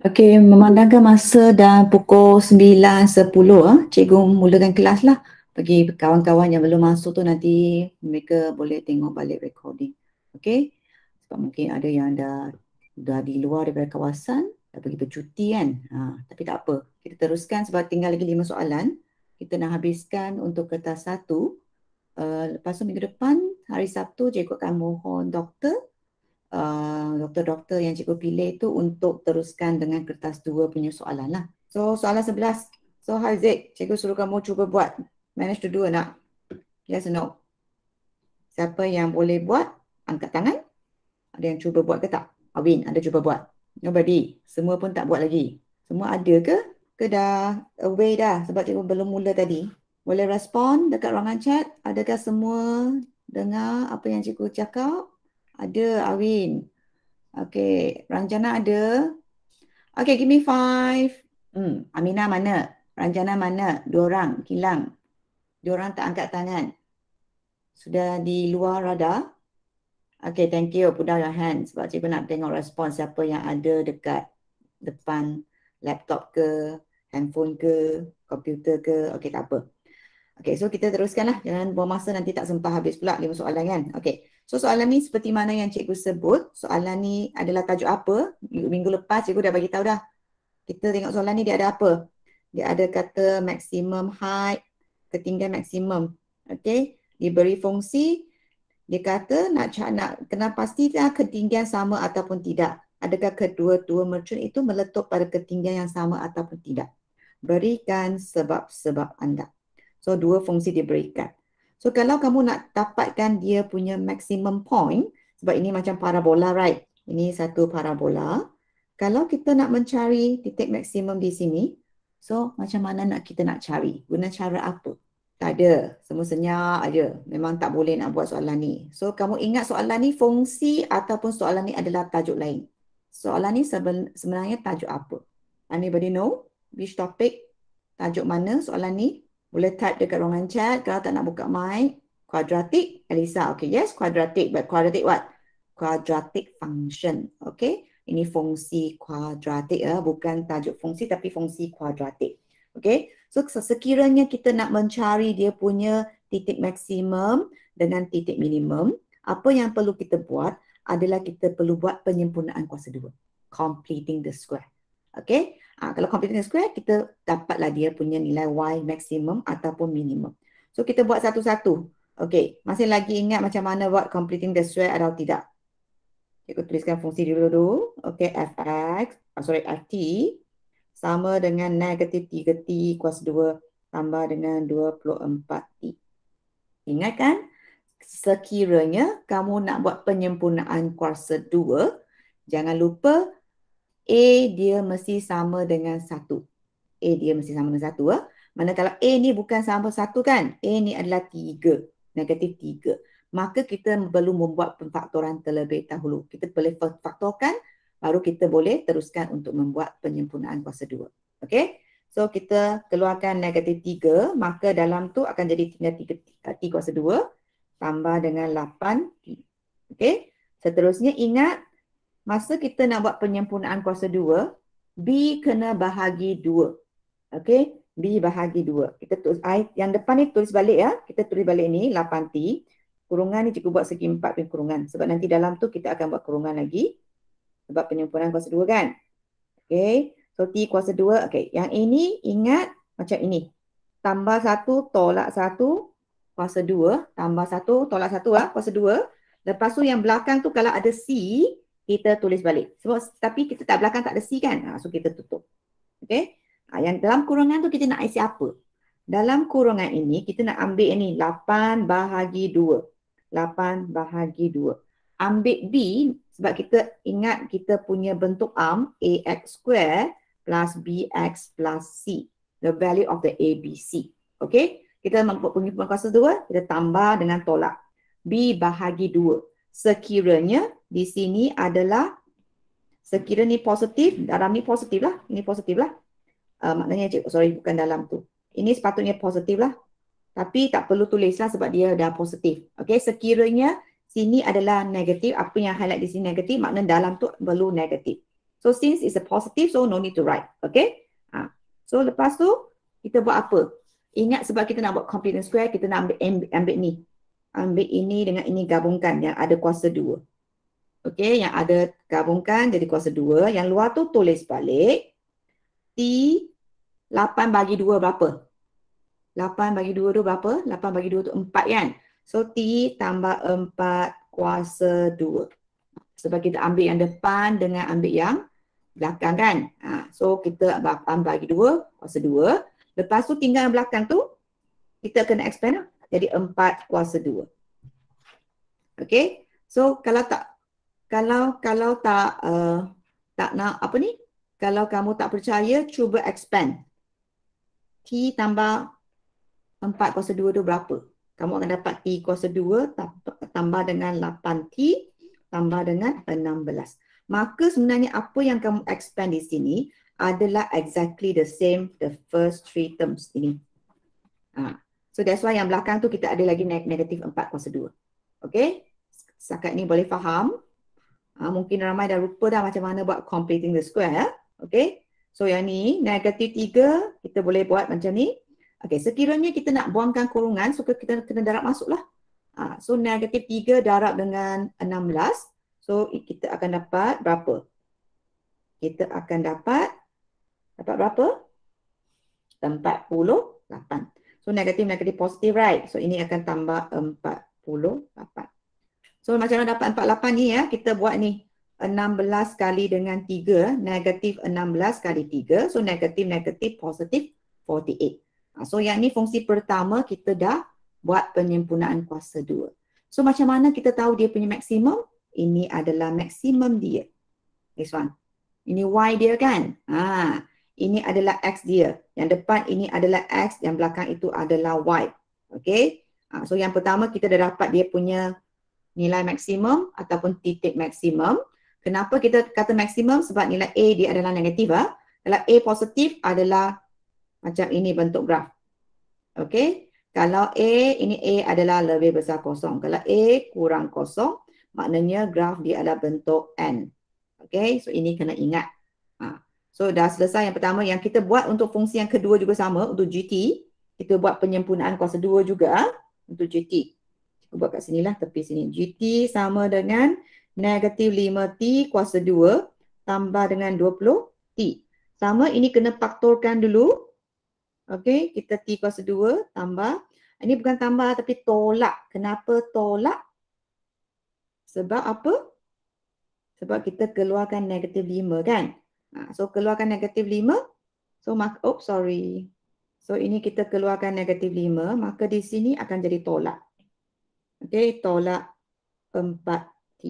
Okey, memandangkan masa dah pukul 9.10, eh, ah, cikgu mulakan kelas lah. Bagi kawan-kawan yang belum masuk tu nanti mereka boleh tengok balik recording. Okey, sebab mungkin ada yang dah, dah di luar daripada kawasan, dah pergi bercuti kan. Ha, tapi tak apa, kita teruskan sebab tinggal lagi lima soalan. Kita nak habiskan untuk kertas satu. Uh, lepas tu minggu depan, hari Sabtu, cikgu akan mohon doktor uh, doktor-doktor yang cikgu pilih tu untuk teruskan dengan kertas dua punya soalan lah. So soalan sebelas. So how Cikgu suruh kamu cuba buat. Manage to do or not? Yes or no? Siapa yang boleh buat? Angkat tangan. Ada yang cuba buat ke tak? Awin, ada cuba buat. Nobody. Semua pun tak buat lagi. Semua ada ke? Ke dah away dah sebab cikgu belum mula tadi? Boleh respon dekat ruangan chat. Adakah semua dengar apa yang cikgu cakap? Ada Awin. Okay, Ranjana ada. Okay, give me five. Hmm, Amina mana? Ranjana mana? Dua orang, kilang. Dua orang tak angkat tangan. Sudah di luar radar. Okay, thank you. Put down your hands. Sebab cikgu nak tengok respon siapa yang ada dekat depan laptop ke, handphone ke, komputer ke. Okay, tak apa. Okay, so kita teruskanlah. Jangan buang masa nanti tak sempat habis pula lima soalan kan. Okay. So soalan ni seperti mana yang cikgu sebut, soalan ni adalah tajuk apa? Minggu lepas cikgu dah bagi tahu dah. Kita tengok soalan ni dia ada apa? Dia ada kata maximum height, ketinggian maksimum. Okay, diberi fungsi dia kata nak nak kena pastilah ketinggian sama ataupun tidak. Adakah kedua-dua mercun itu meletup pada ketinggian yang sama ataupun tidak? Berikan sebab-sebab anda. So dua fungsi diberikan. So kalau kamu nak dapatkan dia punya maximum point sebab ini macam parabola right. Ini satu parabola. Kalau kita nak mencari titik maksimum di sini, so macam mana nak kita nak cari? Guna cara apa? Tak ada. Semua senyap aja. Memang tak boleh nak buat soalan ni. So kamu ingat soalan ni fungsi ataupun soalan ni adalah tajuk lain. Soalan ni sebenarnya tajuk apa? Anybody know? Which topic? Tajuk mana soalan ni? boleh type dekat ruangan chat kalau tak nak buka mic quadratic Elisa okay yes quadratic but quadratic what quadratic function okay ini fungsi kuadratik ya. Eh? bukan tajuk fungsi tapi fungsi kuadratik. Okay, so sekiranya kita nak mencari dia punya titik maksimum dengan titik minimum, apa yang perlu kita buat adalah kita perlu buat penyempurnaan kuasa dua. Completing the square. Okay, Ha, kalau completing square, kita dapatlah dia punya nilai Y maximum ataupun minimum. So, kita buat satu-satu. Okay, masih lagi ingat macam mana buat completing the square atau tidak. Kita tuliskan fungsi dulu dulu. Okay, Fx, oh, ah, sorry, Ft sama dengan negatif 3T kuas 2 tambah dengan 24T. Ingat kan? Sekiranya kamu nak buat penyempurnaan kuasa 2, jangan lupa A dia mesti sama dengan 1. A dia mesti sama dengan 1. Eh? Ya. Mana kalau A ni bukan sama 1 kan? A ni adalah 3. Negatif 3. Maka kita perlu membuat pemfaktoran terlebih dahulu. Kita boleh faktorkan baru kita boleh teruskan untuk membuat penyempurnaan kuasa 2. Okey? So kita keluarkan negatif 3 maka dalam tu akan jadi tinggal 3, 3, 3 kuasa 2 tambah dengan 8. Okey? Seterusnya ingat masa kita nak buat penyempurnaan kuasa 2, B kena bahagi 2. Okey, B bahagi 2. Kita tulis I yang depan ni tulis balik ya. Kita tulis balik ni 8T. Kurungan ni cukup buat segi 4 pin kurungan. Sebab nanti dalam tu kita akan buat kurungan lagi. Sebab penyempurnaan kuasa 2 kan. Okey, so T kuasa 2. Okey, yang ini ingat macam ini. Tambah 1, tolak 1, kuasa 2. Tambah 1, tolak 1 lah, kuasa 2. Lepas tu yang belakang tu kalau ada C, kita tulis balik. Sebab tapi kita tak belakang tak ada C kan? Ha, so kita tutup. okay? Ha, yang dalam kurungan tu kita nak isi apa? Dalam kurungan ini kita nak ambil ini 8 bahagi 2. 8 bahagi 2. Ambil B sebab kita ingat kita punya bentuk arm AX square plus BX plus C. The value of the ABC. okay? Kita mempunyai kuasa 2, kita tambah dengan tolak. B bahagi 2. Sekiranya di sini adalah sekiranya positif, dalam ni positif lah. Ini positif lah. Uh, maknanya, oh, sorry, bukan dalam tu. Ini sepatutnya positif lah. Tapi tak perlu tulis lah sebab dia dah positif. Okay, sekiranya sini adalah negatif, apa yang highlight di sini negatif, maknanya dalam tu perlu negatif. So, since it's a positive, so no need to write. Okay? Ha. So, lepas tu, kita buat apa? Ingat sebab kita nak buat complete square, kita nak ambil, ambil, ambil ni. Ambil ini dengan ini gabungkan yang ada kuasa dua. Okey, yang ada gabungkan jadi kuasa 2. Yang luar tu tulis balik. T 8 bagi 2 berapa? 8 bagi 2 tu berapa? 8 bagi 2 tu 4 kan? So T tambah 4 kuasa 2. Sebab kita ambil yang depan dengan ambil yang belakang kan? Ha, so kita 8 bagi 2 kuasa 2. Lepas tu tinggal yang belakang tu kita kena expand lah. Jadi 4 kuasa 2. Okay. So kalau tak kalau kalau tak uh, tak nak apa ni kalau kamu tak percaya cuba expand t tambah 4 kuasa 2 tu berapa kamu akan dapat t kuasa 2 tambah dengan 8t tambah dengan 16 maka sebenarnya apa yang kamu expand di sini adalah exactly the same the first three terms ini ha. so that's why yang belakang tu kita ada lagi negatif 4 kuasa 2 okay setakat ni boleh faham Ha, mungkin ramai dah lupa dah macam mana buat completing the square. Eh. Okay. So yang ni negatif 3 kita boleh buat macam ni. Okay sekiranya kita nak buangkan kurungan so kita kena darab masuk lah. Ha, ah, so negatif 3 darab dengan 16. So kita akan dapat berapa? Kita akan dapat dapat berapa? 48. So negatif negatif positif right. So ini akan tambah 48. So macam mana dapat 48 ni ya, kita buat ni 16 kali dengan 3, negatif 16 kali 3. So negatif negatif positif 48. Ah, so yang ni fungsi pertama kita dah buat penyempurnaan kuasa 2. So macam mana kita tahu dia punya maksimum? Ini adalah maksimum dia. This one. Ini y dia kan? Ha. Ini adalah x dia. Yang depan ini adalah x, yang belakang itu adalah y. Okay. Ah, so yang pertama kita dah dapat dia punya nilai maksimum ataupun titik maksimum. Kenapa kita kata maksimum? Sebab nilai A dia adalah negatif. Eh? Kalau A positif adalah macam ini bentuk graf. Okey. Kalau A, ini A adalah lebih besar kosong. Kalau A kurang kosong, maknanya graf dia adalah bentuk N. Okey. So ini kena ingat. Ha. So dah selesai yang pertama. Yang kita buat untuk fungsi yang kedua juga sama. Untuk GT. Kita buat penyempurnaan kuasa dua juga. Ha? Untuk GT buat kat sini lah tepi sini. GT sama dengan negatif 5T kuasa 2 tambah dengan 20T. Sama ini kena faktorkan dulu. Okey kita T kuasa 2 tambah. Ini bukan tambah tapi tolak. Kenapa tolak? Sebab apa? Sebab kita keluarkan negatif 5 kan? Ha, so keluarkan negatif 5. So mak, oh sorry. So ini kita keluarkan negatif 5. Maka di sini akan jadi tolak. Okay, tolak 4T.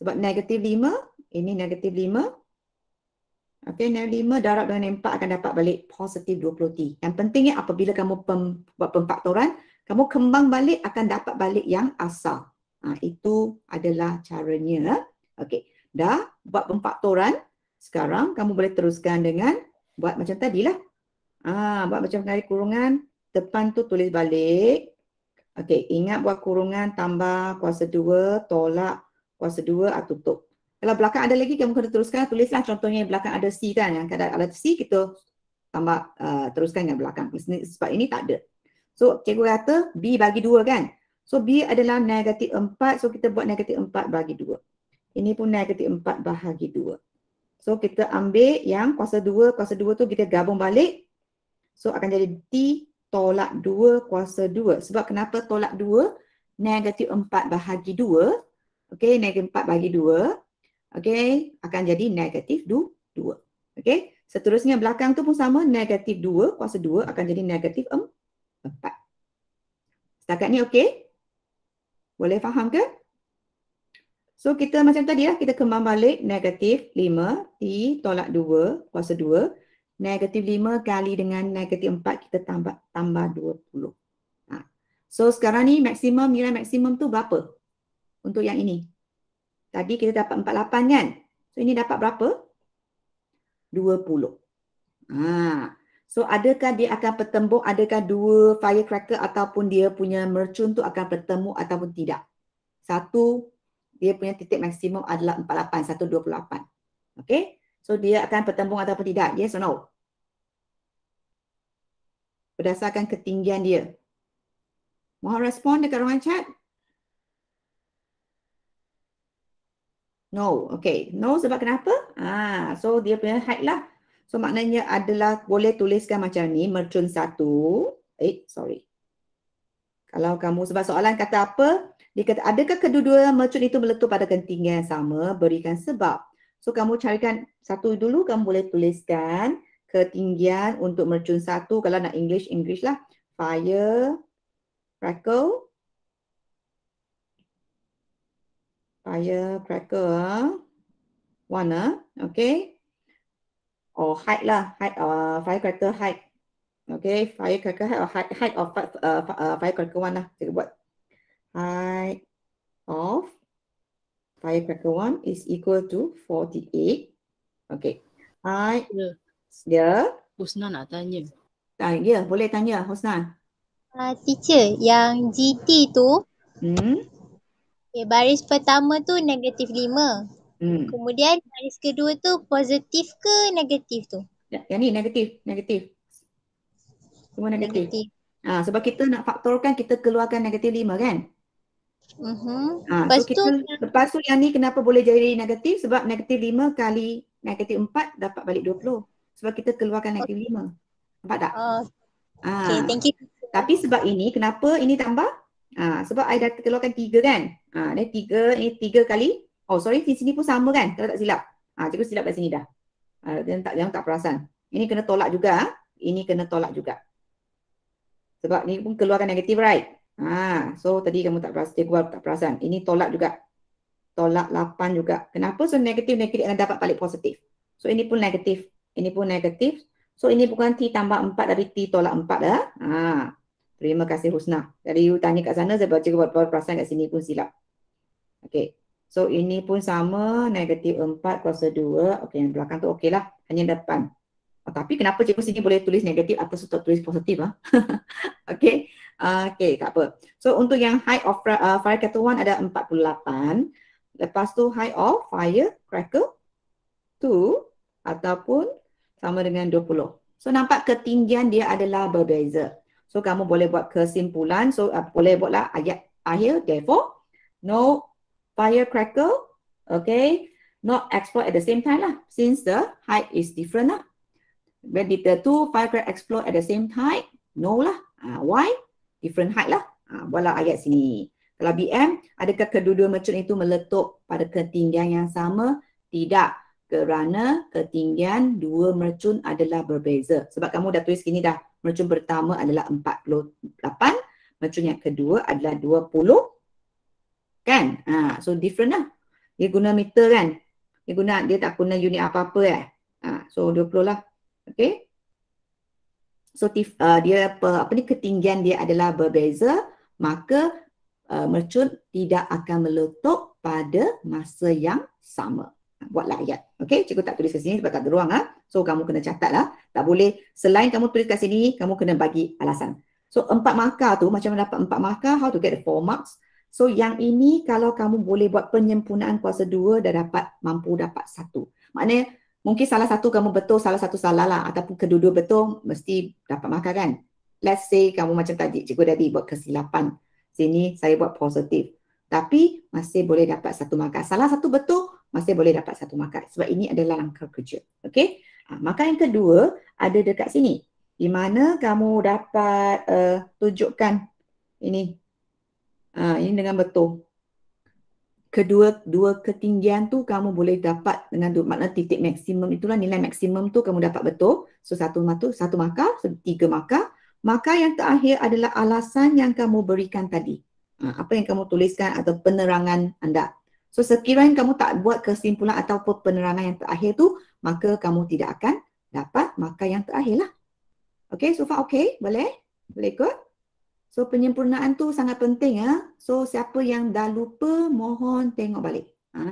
Sebab negatif 5, ini negatif 5. Okay, negatif 5 darab dengan 4 akan dapat balik positif 20T. Yang pentingnya apabila kamu pem, buat pemfaktoran, kamu kembang balik akan dapat balik yang asal. Ha, itu adalah caranya. Okay, dah buat pemfaktoran. Sekarang kamu boleh teruskan dengan buat macam tadi lah. Ah, ha, buat macam kali kurungan. Depan tu tulis balik. Okey, ingat buat kurungan tambah kuasa 2, tolak kuasa 2 atau ah, tutup. Kalau belakang ada lagi kamu kena teruskan tulislah contohnya yang belakang ada C kan yang ada alat C kita tambah uh, teruskan yang belakang. Ini, sebab ini tak ada. So cikgu kata B bagi 2 kan. So B adalah negatif 4 so kita buat negatif 4 bagi 2. Ini pun negatif 4 bahagi 2. So kita ambil yang kuasa 2, kuasa 2 tu kita gabung balik. So akan jadi T tolak 2 kuasa 2. Sebab kenapa tolak 2? Negatif 4 bahagi 2. Okey, negatif 4 bahagi 2. Okey, akan jadi negatif 2. Okey, seterusnya belakang tu pun sama. Negatif 2 kuasa 2 akan jadi negatif 4. Setakat ni okey? Boleh faham ke? So kita macam tadi lah, kita kembang balik negatif 5 T tolak 2 kuasa 2 negatif 5 kali dengan negatif 4 kita tambah tambah 20. Ha. So sekarang ni maksimum nilai maksimum tu berapa? Untuk yang ini. Tadi kita dapat 48 kan? So ini dapat berapa? 20. Ha. So adakah dia akan bertembung, adakah dua firecracker ataupun dia punya mercun tu akan bertemu ataupun tidak? Satu, dia punya titik maksimum adalah 48, 128. Okay? So dia akan bertembung ataupun tidak. Yes or no? Berdasarkan ketinggian dia. Mohon respon dekat ruangan chat. No. Okay. No sebab kenapa? Ah, so dia punya height lah. So maknanya adalah boleh tuliskan macam ni. Mercun satu. Eh, sorry. Kalau kamu sebab soalan kata apa? Dia kata adakah kedua-dua mercun itu meletup pada ketinggian yang sama? Berikan sebab. So kamu carikan satu dulu kamu boleh tuliskan ketinggian untuk mercun satu kalau nak English English lah. Fire crackle. Fire crackle. Warna, ah. ah. okay. Or height lah, height or uh, fire crackle height. Okay, fire crackle height or height, height of uh, uh fire crackle warna lah. Kita buat height of firecracker one is equal to forty eight. Okay. Hai. Ya. ya. Husna nak tanya. Uh, ya, yeah, boleh tanya Husna. Uh, ah, teacher, yang GT tu, hmm? okay, baris pertama tu negatif lima. Hmm. Kemudian baris kedua tu positif ke negatif tu? Ya, yang ni negatif, negatif. Semua negatif. negatif. Ah, sebab kita nak faktorkan, kita keluarkan negatif lima kan? Uh-huh. Ha, so kita, lepas tu yang ni kenapa boleh jadi negatif sebab negatif 5 kali negatif 4 dapat balik 20 sebab kita keluarkan negatif 5 nampak tak? Uh, ha. Okay thank you tapi sebab ini kenapa ini tambah ha, sebab I dah keluarkan 3 kan ha, ni 3 ini 3 kali oh sorry di sini pun sama kan kalau tak silap ha, cikgu silap kat sini dah ha, jangan, tak, jangan tak perasan ini kena tolak juga ha? ini kena tolak juga sebab ni pun keluarkan negatif right Ha, so tadi kamu tak perasan, dia keluar tak perasan. Ini tolak juga. Tolak 8 juga. Kenapa? So negatif, negatif akan dapat balik positif. So ini pun negatif. Ini pun negatif. So ini bukan T tambah 4 dari T tolak 4 dah. Ha. Terima kasih Husna. dari you tanya kat sana, saya baca buat perasan kat sini pun silap. Okay. So ini pun sama, negatif 4 kuasa 2. Okay, yang belakang tu okey lah. Hanya depan. Oh, tapi kenapa cikgu sini boleh tulis negatif atau tulis positif? lah? okay. Okay, tak apa. So untuk yang high of uh, firecracker 1 ada 48. Lepas tu high of fire crackle 2 ataupun sama dengan 20. So nampak ketinggian dia adalah berbeza. So kamu boleh buat kesimpulan. So uh, boleh buatlah ayat akhir. Therefore, no fire crackle. Okay. Not explode at the same time lah. Since the height is different lah. When did the two firecracker explode at the same time? No lah. Uh, why? different height lah. Ha, buatlah ayat sini. Kalau BM, adakah kedua-dua mercun itu meletup pada ketinggian yang sama? Tidak. Kerana ketinggian dua mercun adalah berbeza. Sebab kamu dah tulis gini dah. Mercun pertama adalah 48. Mercun yang kedua adalah 20. Kan? Ha, so different lah. Dia guna meter kan? Dia guna, dia tak guna unit apa-apa eh. Ha, so 20 lah. Okay. So tif, uh, dia apa, apa ni ketinggian dia adalah berbeza maka uh, mercun tidak akan meletup pada masa yang sama. Buatlah ayat. okay? cikgu tak tulis kat sini sebab tak ada ruang ah. So kamu kena catatlah. Tak boleh selain kamu tulis kat sini, kamu kena bagi alasan. So empat markah tu macam mana dapat empat markah? How to get the four marks? So yang ini kalau kamu boleh buat penyempurnaan kuasa dua dah dapat mampu dapat satu. Maknanya mungkin salah satu kamu betul, salah satu salah lah ataupun kedua-dua betul, mesti dapat makan. kan. Let's say kamu macam tadi, cikgu tadi buat kesilapan. Sini saya buat positif. Tapi masih boleh dapat satu makan. Salah satu betul, masih boleh dapat satu makan. Sebab ini adalah langkah kerja. Okay? Ah, Markah yang kedua ada dekat sini. Di mana kamu dapat uh, tunjukkan ini. Uh, ini dengan betul kedua dua ketinggian tu kamu boleh dapat dengan dua, makna titik maksimum itulah nilai maksimum tu kamu dapat betul. So satu matu, satu maka, tiga maka. Maka yang terakhir adalah alasan yang kamu berikan tadi. Ha, apa yang kamu tuliskan atau penerangan anda. So sekiranya kamu tak buat kesimpulan atau penerangan yang terakhir tu, maka kamu tidak akan dapat maka yang terakhirlah. Okay, so far okay, boleh? Boleh ikut? So penyempurnaan tu sangat penting ya. So siapa yang dah lupa mohon tengok balik. Ha.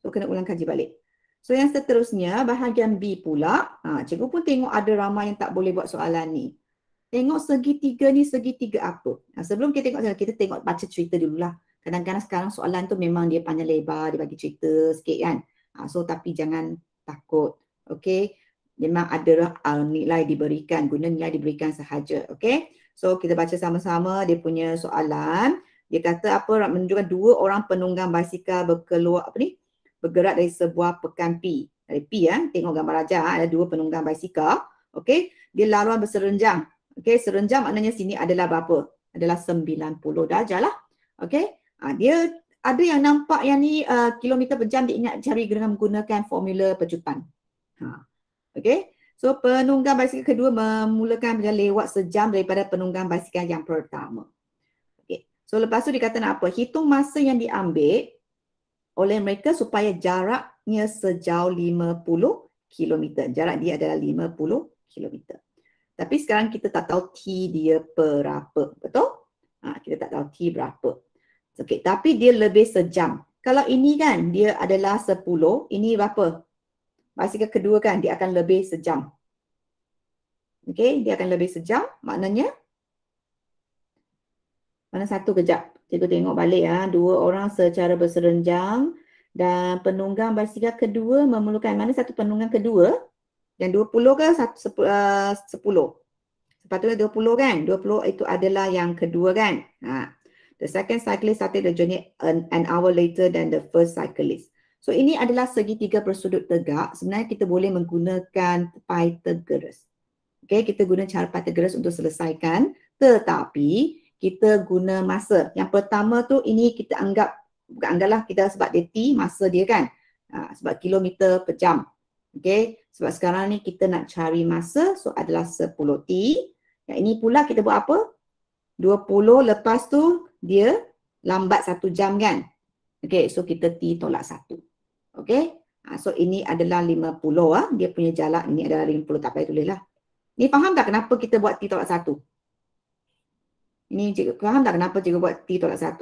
So kena ulang kaji balik. So yang seterusnya bahagian B pula, ha, cikgu pun tengok ada ramai yang tak boleh buat soalan ni. Tengok segitiga ni segitiga apa? Ha, sebelum kita tengok kita tengok baca cerita dululah. Kadang-kadang sekarang soalan tu memang dia panjang lebar, dia bagi cerita sikit kan. Ha, so tapi jangan takut. Okay. Memang ada uh, nilai diberikan, guna nilai diberikan sahaja. Okay. So kita baca sama-sama dia punya soalan. Dia kata apa menunjukkan dua orang penunggang basikal berkeluar apa ni? Bergerak dari sebuah pekan P. Dari P ya, tengok gambar raja eh. ada dua penunggang basikal. Okey, dia laluan berserenjang. Okey, serenjang maknanya sini adalah berapa? Adalah 90 darjah lah. Okey, ha, dia ada yang nampak yang ni uh, kilometer per jam diingat cari dengan menggunakan formula percutan. Ha. Okey, So penunggang basikal kedua memulakan berjalan lewat sejam daripada penunggang basikal yang pertama. Okay. So lepas tu dikatakan apa? Hitung masa yang diambil oleh mereka supaya jaraknya sejauh 50 km. Jarak dia adalah 50 km. Tapi sekarang kita tak tahu T dia berapa. Betul? Ha, kita tak tahu T berapa. Okay. Tapi dia lebih sejam. Kalau ini kan dia adalah 10, ini berapa? Bisikal kedua kan dia akan lebih sejam. Okey, dia akan lebih sejam. Maknanya mana satu kejap. Cikgu tengok balik ya. Dua orang secara berserenjang dan penunggang basikal kedua memerlukan mana satu penunggang kedua? Yang 20 ke 10? Sepatutnya 20 kan? 20 itu adalah yang kedua kan? Ha. The second cyclist started the journey an hour later than the first cyclist. So ini adalah segitiga bersudut tegak. Sebenarnya kita boleh menggunakan Pythagoras. Okay, kita guna cara Pythagoras untuk selesaikan. Tetapi kita guna masa. Yang pertama tu ini kita anggap, bukan anggaplah kita sebab dia T, masa dia kan. Ha, sebab kilometer per jam. Okey, sebab sekarang ni kita nak cari masa. So adalah 10 T. Yang ini pula kita buat apa? 20 lepas tu dia lambat satu jam kan. Okay, so kita T tolak satu. Okey. Ha, so ini adalah 50 ah. Dia punya jalak ini adalah 50 tak payah tulislah. Ni faham tak kenapa kita buat t tolak 1? Ini cikgu faham tak kenapa cikgu buat t tolak 1?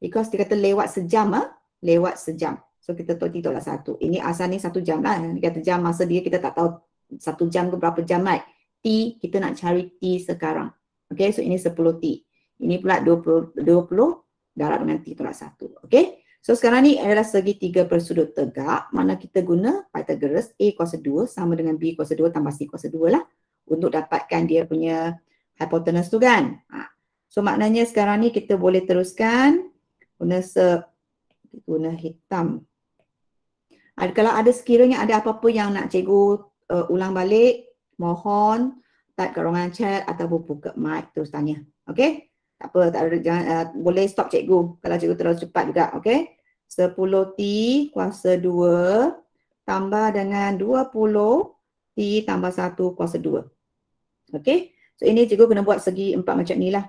Because dia kata lewat sejam ah, lewat sejam. So kita tolak t tolak 1. Ini asal ni 1 jam lah. Dia kata jam masa dia kita tak tahu 1 jam ke berapa jam lah. T kita nak cari t sekarang. Okay, so ini 10 t. Ini pula 20, 20 darab dengan t tolak 1. Okay. So sekarang ni adalah segi tiga bersudut tegak mana kita guna Pythagoras A kuasa 2 sama dengan B kuasa 2 tambah C kuasa 2 lah untuk dapatkan dia punya hypotenuse tu kan. Ha. So maknanya sekarang ni kita boleh teruskan guna se guna hitam. Ada, kalau ada sekiranya ada apa-apa yang nak cikgu uh, ulang balik, mohon type kat ruangan chat ataupun buka mic terus tanya. Okay? tak apa tak ada, jangan, uh, boleh stop cikgu kalau cikgu terlalu cepat juga okey 10 t kuasa 2 tambah dengan 20 t tambah 1 kuasa 2 okey so ini cikgu kena buat segi empat macam ni lah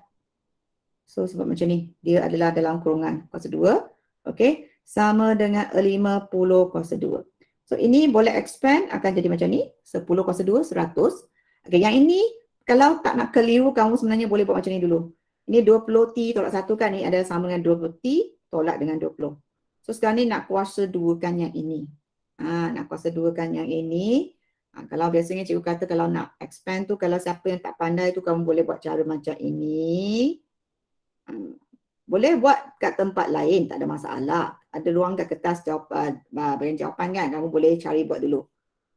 so sebab macam ni dia adalah dalam kurungan kuasa 2 okey sama dengan 50 kuasa 2 so ini boleh expand akan jadi macam ni 10 kuasa 2 100 okey yang ini kalau tak nak keliru kamu sebenarnya boleh buat macam ni dulu ini 20T tolak satu kan ni ada sama dengan 20T tolak dengan 20. So sekarang ni nak kuasa dua kan yang ini. Ha, nak kuasa dua kan yang ini. Ha, kalau biasanya cikgu kata kalau nak expand tu, kalau siapa yang tak pandai tu kamu boleh buat cara macam ini. Ha, boleh buat kat tempat lain, tak ada masalah. Ada ruang kat kertas jawapan, ha, bahagian jawapan kan, kamu boleh cari buat dulu.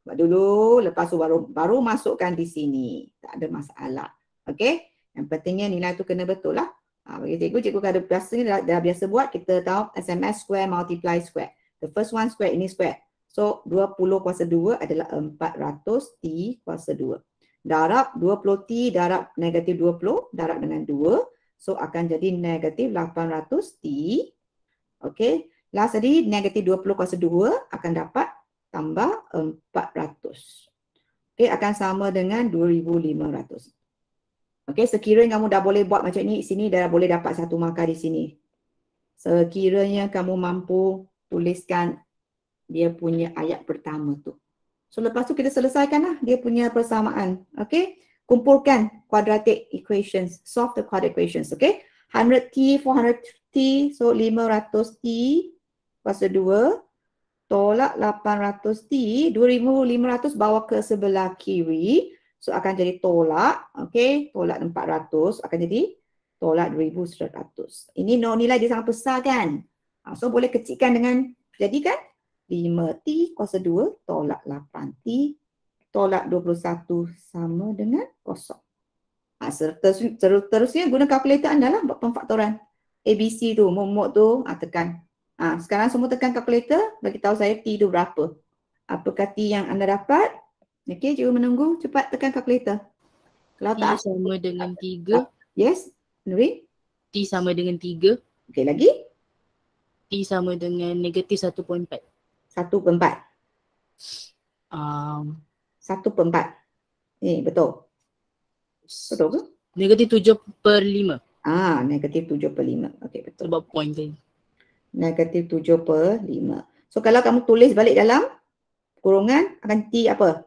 Buat dulu, lepas tu baru, baru masukkan di sini. Tak ada masalah. Okay. Yang pentingnya nilai tu kena betul lah. Ha, bagi cikgu, cikgu kata biasa ni dah, dah biasa buat, kita tahu SMS square multiply square. The first one square, ini square. So, 20 kuasa 2 adalah 400 T kuasa 2. Darab 20 T, darab negatif 20, darab dengan 2. So, akan jadi negatif 800 T. Okay. Last tadi, negatif 20 kuasa 2 akan dapat tambah 400. Okay, akan sama dengan 2,500. Okey, sekiranya kamu dah boleh buat macam ni, sini dah boleh dapat satu markah di sini. Sekiranya kamu mampu tuliskan dia punya ayat pertama tu. So lepas tu kita selesaikanlah dia punya persamaan. Okey, kumpulkan quadratic equations, solve the quadratic equations. Okey, 100T, 400T, so 500T, kuasa 2, tolak 800T, 2500 bawa ke sebelah kiri, So akan jadi tolak, okay, tolak 400 akan jadi tolak 2100. Ini no nilai dia sangat besar kan? Ha, so boleh kecilkan dengan jadi kan 5T kuasa 2 tolak 8T tolak 21 sama dengan kosong. Ha, serta seterusnya guna kalkulator anda lah buat pemfaktoran. ABC tu, momok tu, ha, tekan. Ha, sekarang semua tekan kalkulator bagi tahu saya T tu berapa. Apakah T yang anda dapat? Okey, cikgu menunggu. Cepat tekan kalkulator. Kalau tak sama asal. dengan 3. Yes, Nuri. T sama dengan 3. Okey, lagi? T sama dengan negatif 1.4. 1.4. Um, 1.4. Eh, betul. Betul ke? Negatif 7 per 5. Ah, negatif 7 per 5. Okey, betul. Sebab poin dia. Negatif 7 per 5. So kalau kamu tulis balik dalam kurungan akan T apa?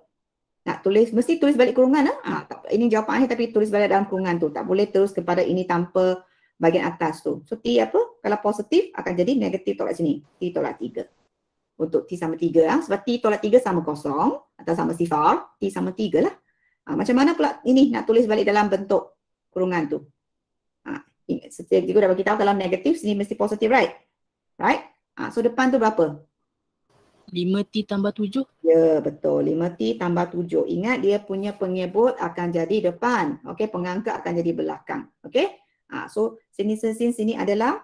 nak tulis mesti tulis balik kurungan lah. ha, tak, ini jawapan akhir tapi tulis balik dalam kurungan tu tak boleh terus kepada ini tanpa bahagian atas tu so T apa kalau positif akan jadi negatif tolak sini T tolak tiga untuk T sama tiga. ah sebab T tolak tiga sama kosong atau sama sifar T sama tiga lah ha, macam mana pula ini nak tulis balik dalam bentuk kurungan tu ha, ingat setiap juga dah bagi tahu kalau negatif sini mesti positif right right ha, so depan tu berapa 5T tambah 7? Ya, betul. 5T tambah 7. Ingat dia punya penyebut akan jadi depan. Okey, pengangka akan jadi belakang. Okey? Ha, so, sini sini sini adalah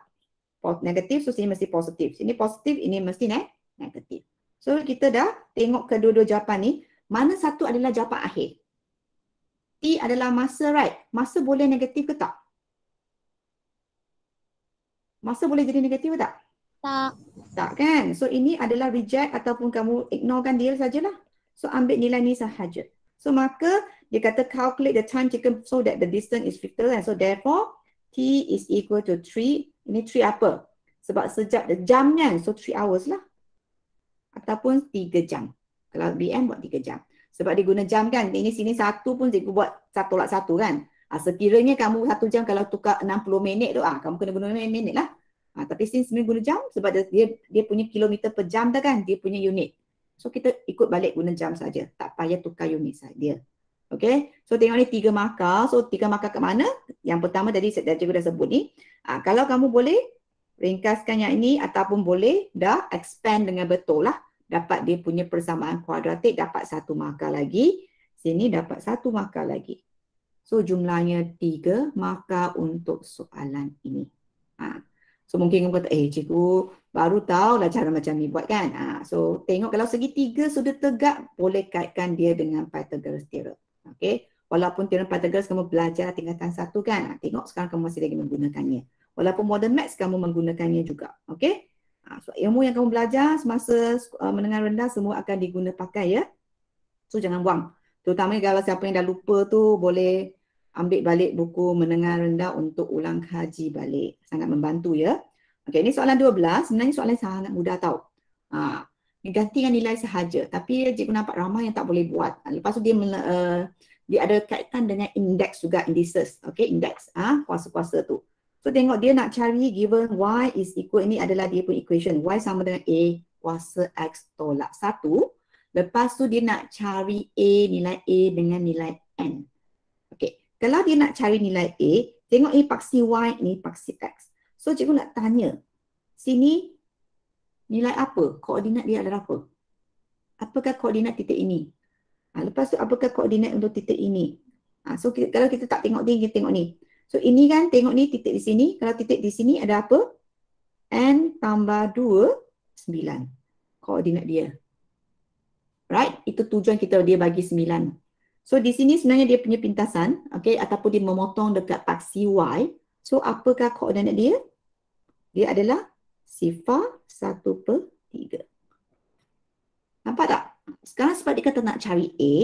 negatif. So, sini mesti positif. Sini positif, ini mesti ne negatif. So, kita dah tengok kedua-dua jawapan ni. Mana satu adalah jawapan akhir? T adalah masa, right? Masa boleh negatif ke tak? Masa boleh jadi negatif ke tak? Tak. Tak kan? So ini adalah reject ataupun kamu ignorekan dia sajalah. So ambil nilai ni sahaja. So maka dia kata calculate the time taken so that the distance is fixed and so therefore T is equal to 3. Ini 3 apa? Sebab sejak the jam kan? So 3 hours lah. Ataupun 3 jam. Kalau BM buat 3 jam. Sebab dia guna jam kan? Ini sini satu pun dia buat satu lak satu kan? Ha, sekiranya kamu satu jam kalau tukar 60 minit tu ah kamu kena guna minit lah. Uh, tapi since 9 guna jam sebab dia dia punya kilometer per jam dah kan dia punya unit. So kita ikut balik guna jam saja. Tak payah tukar unit saja dia. Okay. So tengok ni tiga markah. So tiga markah ke mana? Yang pertama tadi saya juga dah sebut ni. Uh, kalau kamu boleh ringkaskan yang ini ataupun boleh dah expand dengan betul lah. Dapat dia punya persamaan kuadratik dapat satu markah lagi. Sini dapat satu markah lagi. So jumlahnya tiga markah untuk soalan ini. Ha, So mungkin kamu kata, eh cikgu baru tahu lah cara macam ni buat kan. Ha, so tengok kalau segi tiga sudah tegak, boleh kaitkan dia dengan Pythagoras theorem. Okay. Walaupun theorem Pythagoras kamu belajar tingkatan satu kan. Ah, tengok sekarang kamu masih lagi menggunakannya. Walaupun modern maths kamu menggunakannya juga. Okay. Ha, so ilmu yang kamu belajar semasa uh, menengah rendah semua akan digunakan pakai ya. So jangan buang. Terutama kalau siapa yang dah lupa tu boleh ambil balik buku menengah rendah untuk ulang kaji balik. Sangat membantu ya. Okey, ini soalan 12. Sebenarnya soalan sangat mudah tau. Ha, gantikan nilai sahaja. Tapi cikgu nampak ramai yang tak boleh buat. Lepas tu dia, uh, dia ada kaitan dengan indeks juga, indices. Okey, indeks ah ha, kuasa-kuasa tu. So tengok dia nak cari given y is equal. Ini adalah dia pun equation. Y sama dengan a kuasa x tolak 1. Lepas tu dia nak cari a, nilai a dengan nilai n. Okey, kalau dia nak cari nilai A, tengok A eh, paksi Y, ni paksi X. So cikgu nak tanya, sini nilai apa? Koordinat dia adalah apa? Apakah koordinat titik ini? Ha, lepas tu apakah koordinat untuk titik ini? Ha, so kita, kalau kita tak tengok ni, kita tengok ni. So ini kan tengok ni titik di sini. Kalau titik di sini ada apa? N tambah 2, 9. Koordinat dia. Right? Itu tujuan kita dia bagi 9. So di sini sebenarnya dia punya pintasan okay, ataupun dia memotong dekat paksi Y. So apakah koordinat dia? Dia adalah sifar 1 per 3. Nampak tak? Sekarang sebab dia kata nak cari A,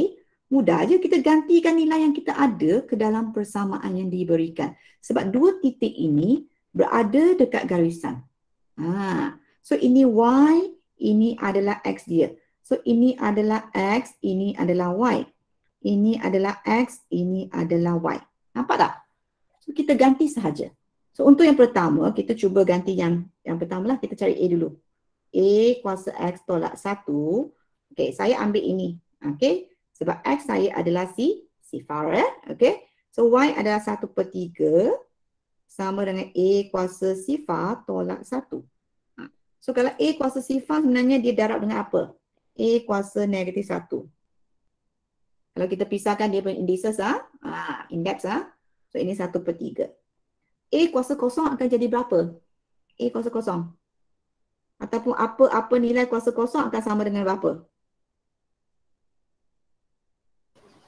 mudah je kita gantikan nilai yang kita ada ke dalam persamaan yang diberikan. Sebab dua titik ini berada dekat garisan. Ha. So ini Y, ini adalah X dia. So ini adalah X, ini adalah Y ini adalah X, ini adalah Y. Nampak tak? So, kita ganti sahaja. So, untuk yang pertama, kita cuba ganti yang yang pertama lah. Kita cari A dulu. A kuasa X tolak 1. Okay, saya ambil ini. Okay, sebab X saya adalah C, sifar eh. Okay, so Y adalah 1 per 3 sama dengan A kuasa sifar tolak 1. Ha. So, kalau A kuasa sifar sebenarnya dia darab dengan apa? A kuasa negatif 1. Kalau kita pisahkan dia punya indices ah, ah index ah. So ini 1 per 3. A kuasa kosong akan jadi berapa? A kuasa kosong. Ataupun apa-apa nilai kuasa kosong akan sama dengan berapa?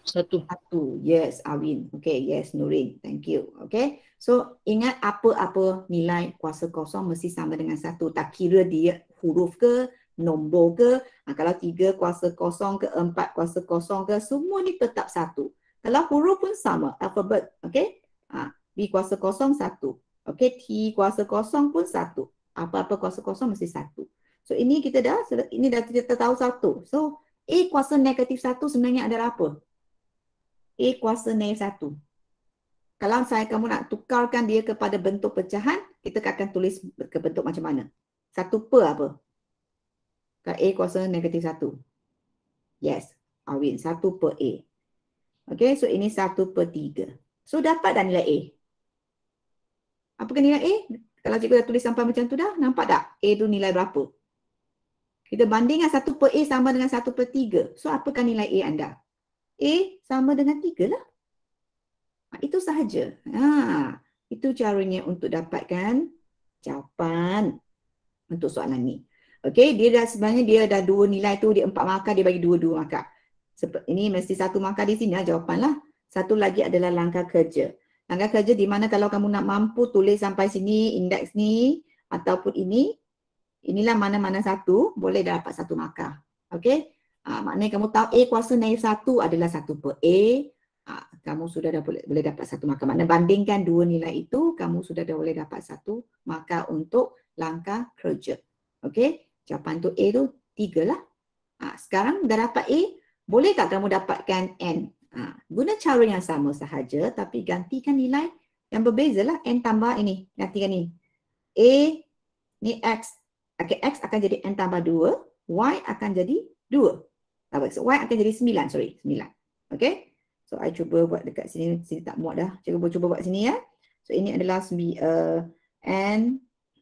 Satu. Satu. Yes, Awin. Okay, yes, Nurin. Thank you. Okay. So, ingat apa-apa nilai kuasa kosong mesti sama dengan satu. Tak kira dia huruf ke, nombor ke, ha, kalau tiga kuasa kosong ke, empat kuasa kosong ke, semua ni tetap satu. Kalau huruf pun sama, alphabet, okay? Ha, ah, B kuasa kosong satu. Okay, T kuasa kosong pun satu. Apa-apa kuasa kosong mesti satu. So ini kita dah, ini dah kita tahu satu. So A kuasa negatif satu sebenarnya adalah apa? A kuasa negatif satu. Kalau saya kamu nak tukarkan dia kepada bentuk pecahan, kita akan tulis ke bentuk macam mana? Satu per apa? Kat A kuasa negatif 1. Yes. Awin. 1 per A. Okay. So ini 1 per 3. So dapat dah nilai A. Apakah nilai A? Kalau cikgu dah tulis sampai macam tu dah. Nampak tak? A tu nilai berapa? Kita bandingkan 1 per A sama dengan 1 per 3. So apakah nilai A anda? A sama dengan 3 lah. Ha, itu sahaja. Ha, itu caranya untuk dapatkan jawapan untuk soalan ni. Okay, dia dah sebenarnya dia dah dua nilai tu, dia empat markah, dia bagi dua-dua markah. Ini mesti satu markah di sini lah jawapan lah. Satu lagi adalah langkah kerja. Langkah kerja di mana kalau kamu nak mampu tulis sampai sini, indeks ni ataupun ini, inilah mana-mana satu, boleh dapat satu markah. Okay, ha, ah, maknanya kamu tahu A kuasa naif satu adalah satu per A, ha, kamu sudah dah boleh, boleh dapat satu markah. Maknanya bandingkan dua nilai itu, kamu sudah dah boleh dapat satu markah untuk langkah kerja. Okay. Jawapan tu A tu tiga lah. Ha, sekarang dah dapat A, boleh tak kamu dapatkan N? Ha, guna cara yang sama sahaja tapi gantikan nilai yang berbeza lah. N tambah ini, gantikan ni. A ni X. Okay, X akan jadi N tambah dua, Y akan jadi dua. Tak so, Y akan jadi sembilan, sorry. sembilan. Okay. So, I cuba buat dekat sini. Sini tak muat dah. Cuba cuba buat sini ya. So, ini adalah uh, N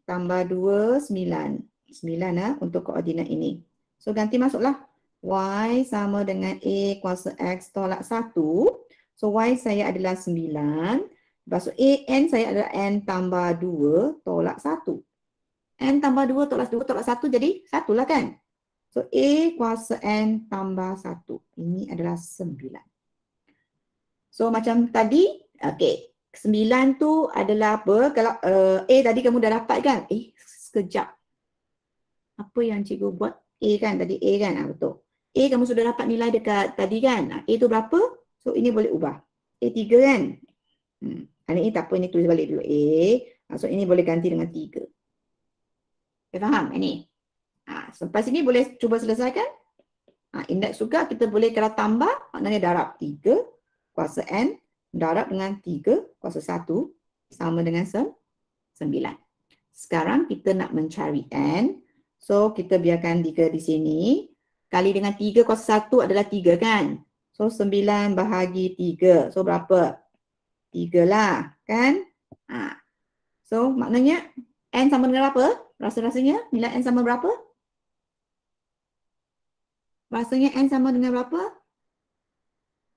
tambah dua sembilan. 9 ha, ah, untuk koordinat ini. So ganti masuklah. Y sama dengan A kuasa X tolak 1. So Y saya adalah 9. Lepas tu A, N saya adalah N tambah 2 tolak 1. N tambah 2 tolak 2 tolak 1 jadi 1 lah kan. So A kuasa N tambah 1. Ini adalah 9. So macam tadi, okay. 9 tu adalah apa? Kalau uh, A tadi kamu dah dapat kan? Eh, sekejap apa yang cikgu buat? A kan tadi A kan ha, betul. A kamu sudah dapat nilai dekat tadi kan? Ah, A tu berapa? So ini boleh ubah. A tiga kan? Hmm. Ini ah, tak apa ini tulis balik dulu A. So ini boleh ganti dengan tiga Okay, eh, faham? Ini. Eh, ha, sampai ini boleh cuba selesaikan. Ha, index suka kita boleh kena tambah maknanya darab tiga kuasa N darab dengan tiga kuasa satu sama dengan sembilan Sekarang kita nak mencari N. So kita biarkan 3 di sini. Kali dengan 3 kuasa 1 adalah 3 kan? So 9 bahagi 3. So berapa? 3 lah kan? Ha. So maknanya N sama dengan berapa? Rasa-rasanya nilai N sama berapa? Rasanya N sama dengan berapa?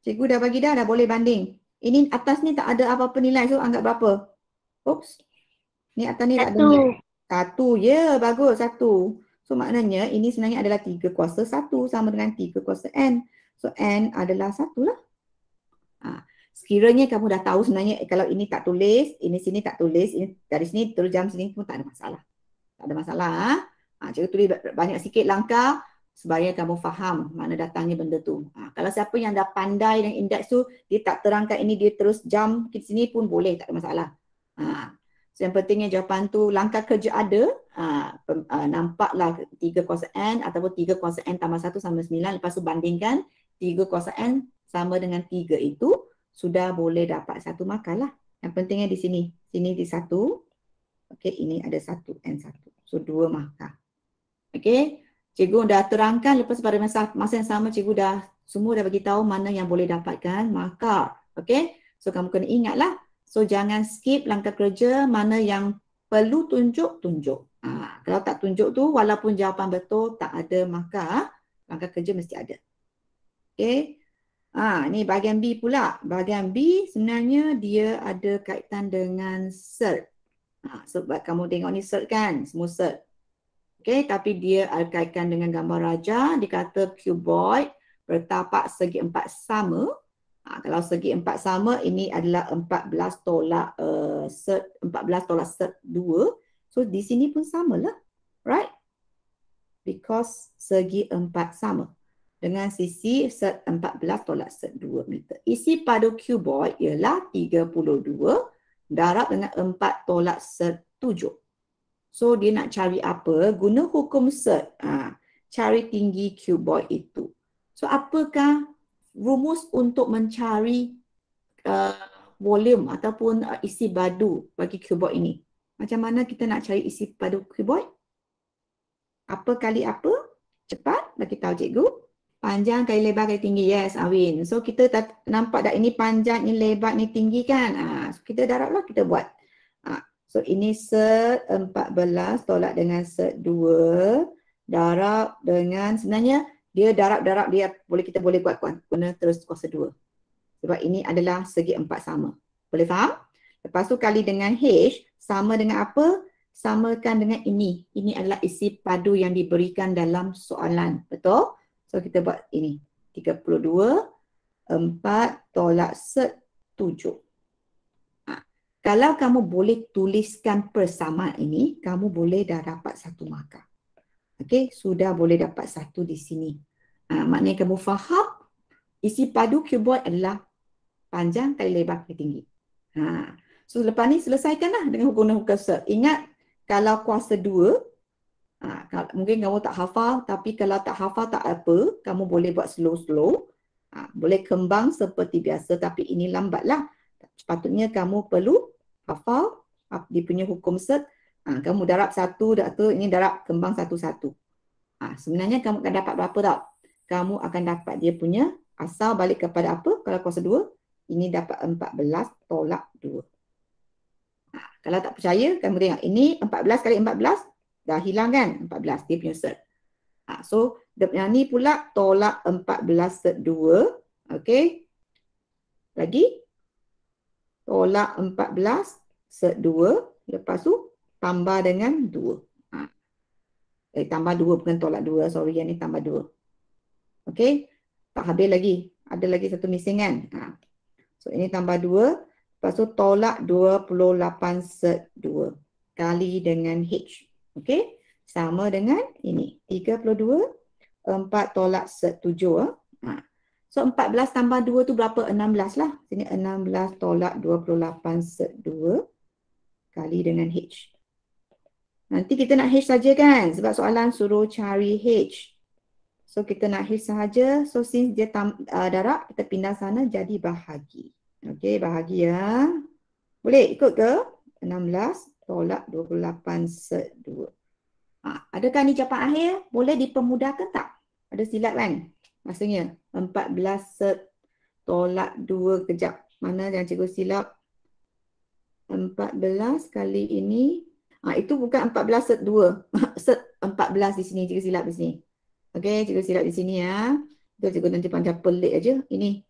Cikgu dah bagi dah, dah boleh banding. Ini atas ni tak ada apa-apa nilai. So anggap berapa? Oops. Ni atas ni tak ada nilai. Satu, ya yeah, bagus satu. So maknanya ini sebenarnya adalah 3 kuasa 1 sama dengan 3 kuasa n. So n adalah satu lah. Ha. Sekiranya kamu dah tahu sebenarnya eh, kalau ini tak tulis, ini sini tak tulis, ini dari sini terus jam sini pun tak ada masalah. Tak ada masalah. Ha. Ha. Cikgu tulis banyak sikit langkah supaya kamu faham mana datangnya benda tu. Ha. Kalau siapa yang dah pandai dan indeks tu, dia tak terangkan ini dia terus jam ke sini pun boleh tak ada masalah. Ha yang pentingnya jawapan tu langkah kerja ada uh, uh, nampaklah 3 kuasa N ataupun 3 kuasa N tambah 1 sama 9 lepas tu bandingkan 3 kuasa N sama dengan 3 itu sudah boleh dapat satu markah lah. Yang pentingnya di sini. Sini di satu. Okey, ini ada satu N satu. So, dua maka Okey. Cikgu dah terangkan lepas pada masa, masa yang sama cikgu dah semua dah bagi tahu mana yang boleh dapatkan maka Okey. So, kamu kena ingatlah. So jangan skip langkah kerja mana yang perlu tunjuk, tunjuk. Ha, kalau tak tunjuk tu walaupun jawapan betul tak ada maka langkah kerja mesti ada. Okay. Ha, ni bahagian B pula. Bahagian B sebenarnya dia ada kaitan dengan cert. Ha, sebab kamu tengok ni cert kan? Semua cert. Okay, tapi dia ada kaitan dengan gambar raja. Dia kata cuboid bertapak segi empat sama Ha, kalau segi empat sama, ini adalah empat belas tolak uh, empat belas tolak cert dua, So, di sini pun sama lah. Right? Because segi empat sama. Dengan sisi empat belas tolak cert dua meter. Isi padu cuboid ialah tiga puluh dua darab dengan empat tolak cert tujuh. So, dia nak cari apa? Guna hukum cert. Ha, cari tinggi cuboid itu. So, apakah rumus untuk mencari uh, volume ataupun uh, isi badu bagi keyboard ini. Macam mana kita nak cari isi badu keyboard? Apa kali apa? Cepat bagi tahu cikgu. Panjang kali lebar kali tinggi. Yes, Awin. So kita dah nampak dah ini panjang, ini lebar, ini tinggi kan? Ha, so kita daraplah kita buat. Ha, so ini set 14 tolak dengan set 2 darab dengan sebenarnya dia darab-darab dia boleh kita boleh buat kuat guna terus kuasa dua. Sebab ini adalah segi empat sama. Boleh faham? Lepas tu kali dengan H sama dengan apa? Samakan dengan ini. Ini adalah isi padu yang diberikan dalam soalan. Betul? So kita buat ini. 32, 4, tolak set, 7. Ha. Kalau kamu boleh tuliskan persamaan ini, kamu boleh dah dapat satu markah. Okey, sudah boleh dapat satu di sini. Ha, maknanya kamu faham isi padu cuboid adalah panjang kali lebar kali tinggi. Ha. So lepas ni selesaikanlah dengan hukum-hukum kuasa. Ingat kalau kuasa dua, ha, kalau, mungkin kamu tak hafal tapi kalau tak hafal tak apa, kamu boleh buat slow-slow. Ha, boleh kembang seperti biasa tapi ini lambatlah. Sepatutnya kamu perlu hafal dia punya hukum set Ha, kamu darab satu, tu. ini darab kembang satu-satu. Ha, sebenarnya kamu akan dapat berapa tau? Kamu akan dapat dia punya asal balik kepada apa? Kalau kuasa dua, ini dapat empat belas tolak dua. Ha, kalau tak percaya, kamu tengok. Ini empat belas kali empat belas, dah hilang kan? Empat belas, dia punya cert. Ha, so, yang ni pula tolak empat belas cert dua. Okay. Lagi. Tolak empat belas cert dua. Lepas tu tambah dengan 2. Ha. Eh, tambah 2 bukan tolak 2. Sorry, yang ni tambah 2. Okay. Tak habis lagi. Ada lagi satu missing kan? Ha. So, ini tambah 2. Lepas tu tolak 28 set 2. Kali dengan H. Okay. Sama dengan ini. 32. 4 tolak set 7. Ha. So 14 tambah 2 tu berapa? 16 lah. Sini 16 tolak 28 set 2 kali dengan H. Nanti kita nak H saja kan sebab soalan suruh cari H. So kita nak H saja So since dia tam, uh, darab, kita pindah sana jadi bahagi. Okay, bahagi ya. Boleh ikut ke? 16 tolak 28 set 2. Ha, adakah ni jawapan akhir? Boleh dipermudahkan tak? Ada silap kan? Maksudnya 14 set tolak 2 kejap. Mana yang cikgu silap? 14 kali ini Ha, itu bukan 14 set 2. set 14 di sini. Cikgu silap di sini. Okey. Cikgu silap di sini ya. Itu cikgu nanti pandai pelik aja. Ini.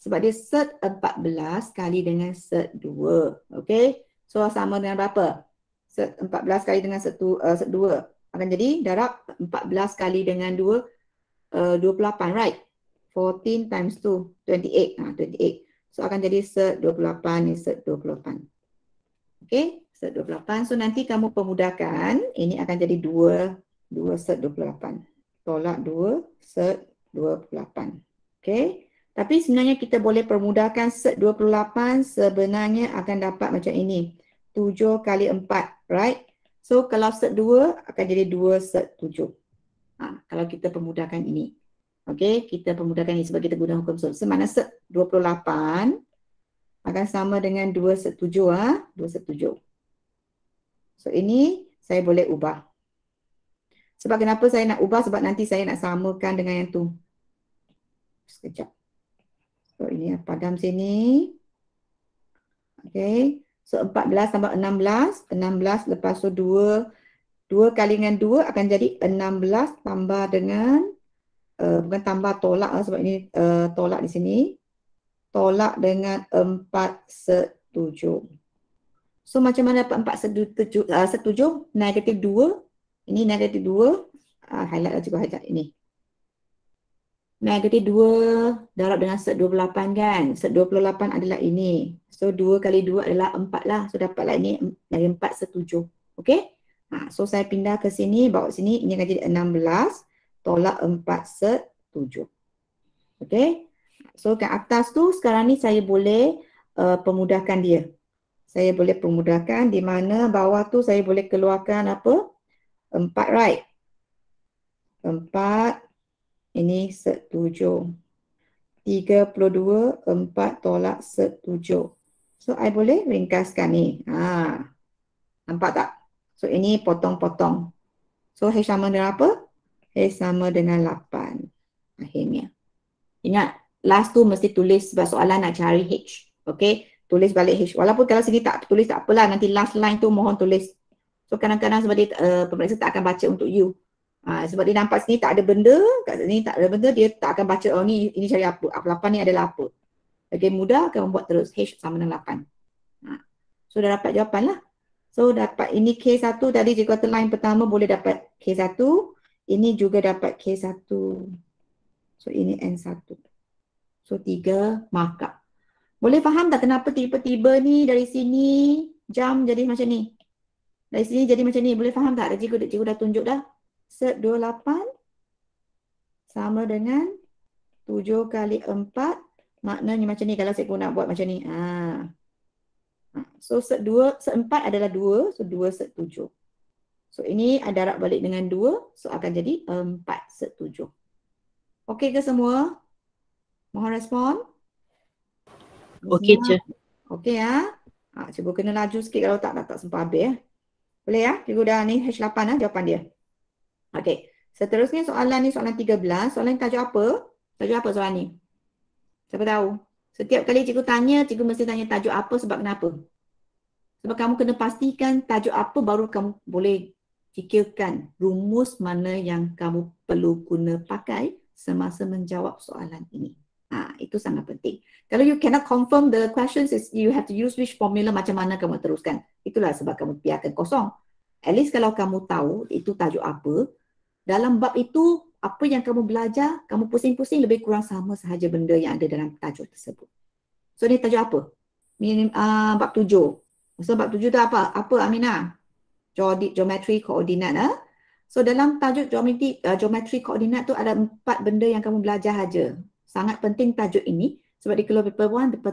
Sebab dia set 14 kali dengan set 2. Okey. So sama dengan berapa? Set 14 kali dengan set 2. Uh, eh, set 2. Akan jadi darab 14 kali dengan 2. Uh, 28 right? 14 times 2. 28. Ha, 28. So akan jadi set 28 ni set 28. Okey set 28. So nanti kamu pemudahkan, ini akan jadi 2 2 set 28. Tolak 2 set 28. Okey. Tapi sebenarnya kita boleh permudahkan set 28 sebenarnya akan dapat macam ini. 7 kali 4, right? So kalau set 2 akan jadi 2 set 7. Ha, kalau kita permudahkan ini. Okey, kita permudahkan ini sebab kita guna hukum sum. Semana set 28 akan sama dengan 2 set 7 ah, 2 set 7. So ini saya boleh ubah. Sebab kenapa saya nak ubah? Sebab nanti saya nak samakan dengan yang tu. Sekejap. So ini padam sini. Okay. So 14 tambah 16. 16 lepas tu 2. 2 kali dengan 2 akan jadi 16 tambah dengan uh, bukan tambah tolak lah sebab ini uh, tolak di sini. Tolak dengan 4 setujuh. So macam mana dapat 4 setuju, uh, ah, setuju negatif 2 Ini negatif 2 uh, ah, Highlight lah cikgu hajat ini Negatif 2 darab dengan set 28 kan Set 28 adalah ini So 2 kali 2 adalah 4 lah So dapatlah ini dari 4 setuju Okay ha, ah, So saya pindah ke sini bawa sini Ini akan jadi 16 Tolak 4 setuju Okay So kat atas tu sekarang ni saya boleh uh, pemudahkan dia saya boleh permudahkan di mana bawah tu saya boleh keluarkan apa? empat right. empat ini setuju tiga puluh dua empat tolak setuju So I boleh ringkaskan ni. Ha. Nampak tak? So ini potong-potong. So H sama dengan apa? H sama dengan lapan Akhirnya. Ingat last tu mesti tulis sebab soalan nak cari H. Okay tulis balik H. Walaupun kalau sini tak tulis tak apalah nanti last line tu mohon tulis. So kadang-kadang sebab dia uh, pemeriksa tak akan baca untuk you. Ha, sebab dia nampak sini tak ada benda, kat sini tak ada benda dia tak akan baca oh ni ini cari apa, apa lapan ni adalah apa. Okay mudah akan membuat terus H sama dengan lapan. Ha. So dah dapat jawapan lah. So dapat ini K1 tadi jika kata line pertama boleh dapat K1. Ini juga dapat K1. So ini N1. So tiga markup. Boleh faham tak kenapa tiba-tiba ni dari sini jam jadi macam ni? Dari sini jadi macam ni. Boleh faham tak? Cikgu, cikgu dah tunjuk dah. Set 28 sama dengan 7 kali 4 maknanya macam ni kalau cikgu nak buat macam ni. Ha. ha. So set 2, set 4 adalah 2. So 2 set 7. So ini ada darab balik dengan 2. So akan jadi 4 set 7. Okey ke semua? Mohon respon. Okey je. Okey ya. Ha, cuba kena laju sikit kalau tak dah tak sempat habis. Ya. Boleh ya? Cikgu dah ni H8 lah ya, jawapan dia. Okey. Seterusnya soalan ni soalan 13. Soalan tajuk apa? Tajuk apa soalan ni? Siapa tahu? Setiap kali cikgu tanya, cikgu mesti tanya tajuk apa sebab kenapa? Sebab kamu kena pastikan tajuk apa baru kamu boleh fikirkan rumus mana yang kamu perlu guna pakai semasa menjawab soalan ini. Ha, itu sangat penting. Kalau you cannot confirm the questions, is you have to use which formula macam mana kamu teruskan. Itulah sebab kamu biarkan kosong. At least kalau kamu tahu itu tajuk apa, dalam bab itu, apa yang kamu belajar, kamu pusing-pusing lebih kurang sama sahaja benda yang ada dalam tajuk tersebut. So ni tajuk apa? Minim, uh, bab tujuh. So bab tujuh tu apa? Apa Aminah? Geometry koordinat. Eh? Ah. So dalam tajuk geometri, uh, geometry koordinat tu ada empat benda yang kamu belajar saja sangat penting tajuk ini sebab di keluar paper 1, paper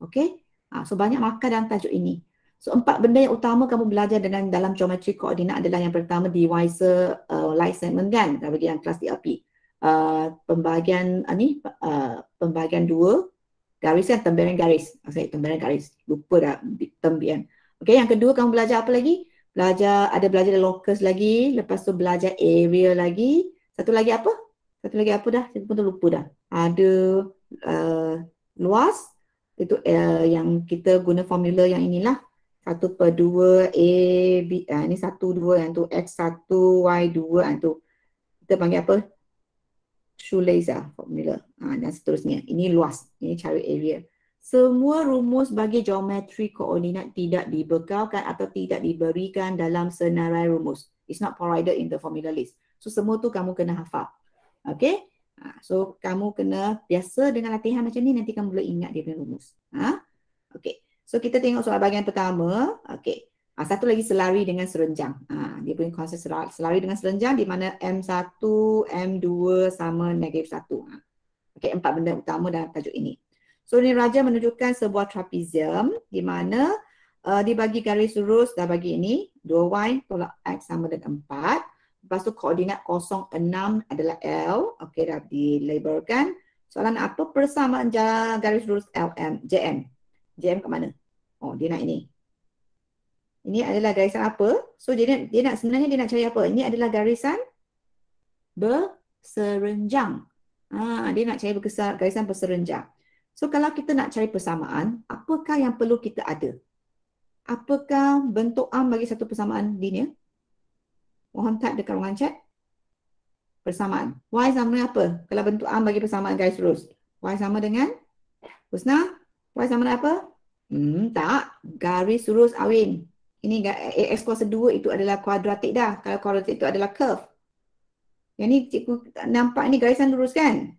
2. Okay? Ha, so banyak markah dalam tajuk ini. So empat benda yang utama kamu belajar dengan dalam geometri koordinat adalah yang pertama divisor uh, light segment kan bagi yang kelas DRP. Uh, pembahagian uh, ni uh, pembahagian dua garis kan tembiran garis. maksudnya ah, tembiran garis. Lupa dah tembiran. Okey yang kedua kamu belajar apa lagi? Belajar ada belajar locus lagi, lepas tu belajar area lagi. Satu lagi apa? satu lagi apa dah saya pun terlupa dah ada uh, luas itu uh, yang kita guna formula yang inilah 1 per 2 A, B, uh, ni 1, 2 yang tu X1, Y2 yang tu kita panggil apa? Shoelace lah formula ha, dan seterusnya. Ini luas. Ini cari area. Semua rumus bagi geometri koordinat tidak dibekalkan atau tidak diberikan dalam senarai rumus. It's not provided in the formula list. So semua tu kamu kena hafal. Okay. Ha, so kamu kena biasa dengan latihan macam ni nanti kamu boleh ingat dia punya rumus. Ha? Okay. So kita tengok soal bahagian pertama. Okay. Ha, satu lagi selari dengan serenjang. Ha, dia punya konsep selari dengan serenjang di mana M1, M2 sama negatif 1. Ha. Okay, empat benda utama dalam tajuk ini. So ni Raja menunjukkan sebuah trapezium di mana uh, dibagi garis lurus dah bagi ini 2y tolak x sama dengan 4. Lepas tu koordinat 06 adalah L. Okey dah dilabelkan. Soalan apa persamaan garis lurus LM, JM? JM ke mana? Oh dia nak ini. Ini adalah garisan apa? So dia, dia nak sebenarnya dia nak cari apa? Ini adalah garisan berserenjang. Ah dia nak cari berkesan, garisan berserenjang. So kalau kita nak cari persamaan, apakah yang perlu kita ada? Apakah bentuk am bagi satu persamaan linear? Mohon tak dekat ruangan chat. Persamaan. Y sama dengan apa? Kalau bentuk am bagi persamaan guys terus. Y sama dengan? Husna? Y sama dengan apa? Hmm, tak. Garis lurus awin. Ini AX kuasa 2 itu adalah kuadratik dah. Kalau kuadratik itu adalah curve. Yang ni cikgu nampak ni garisan lurus kan?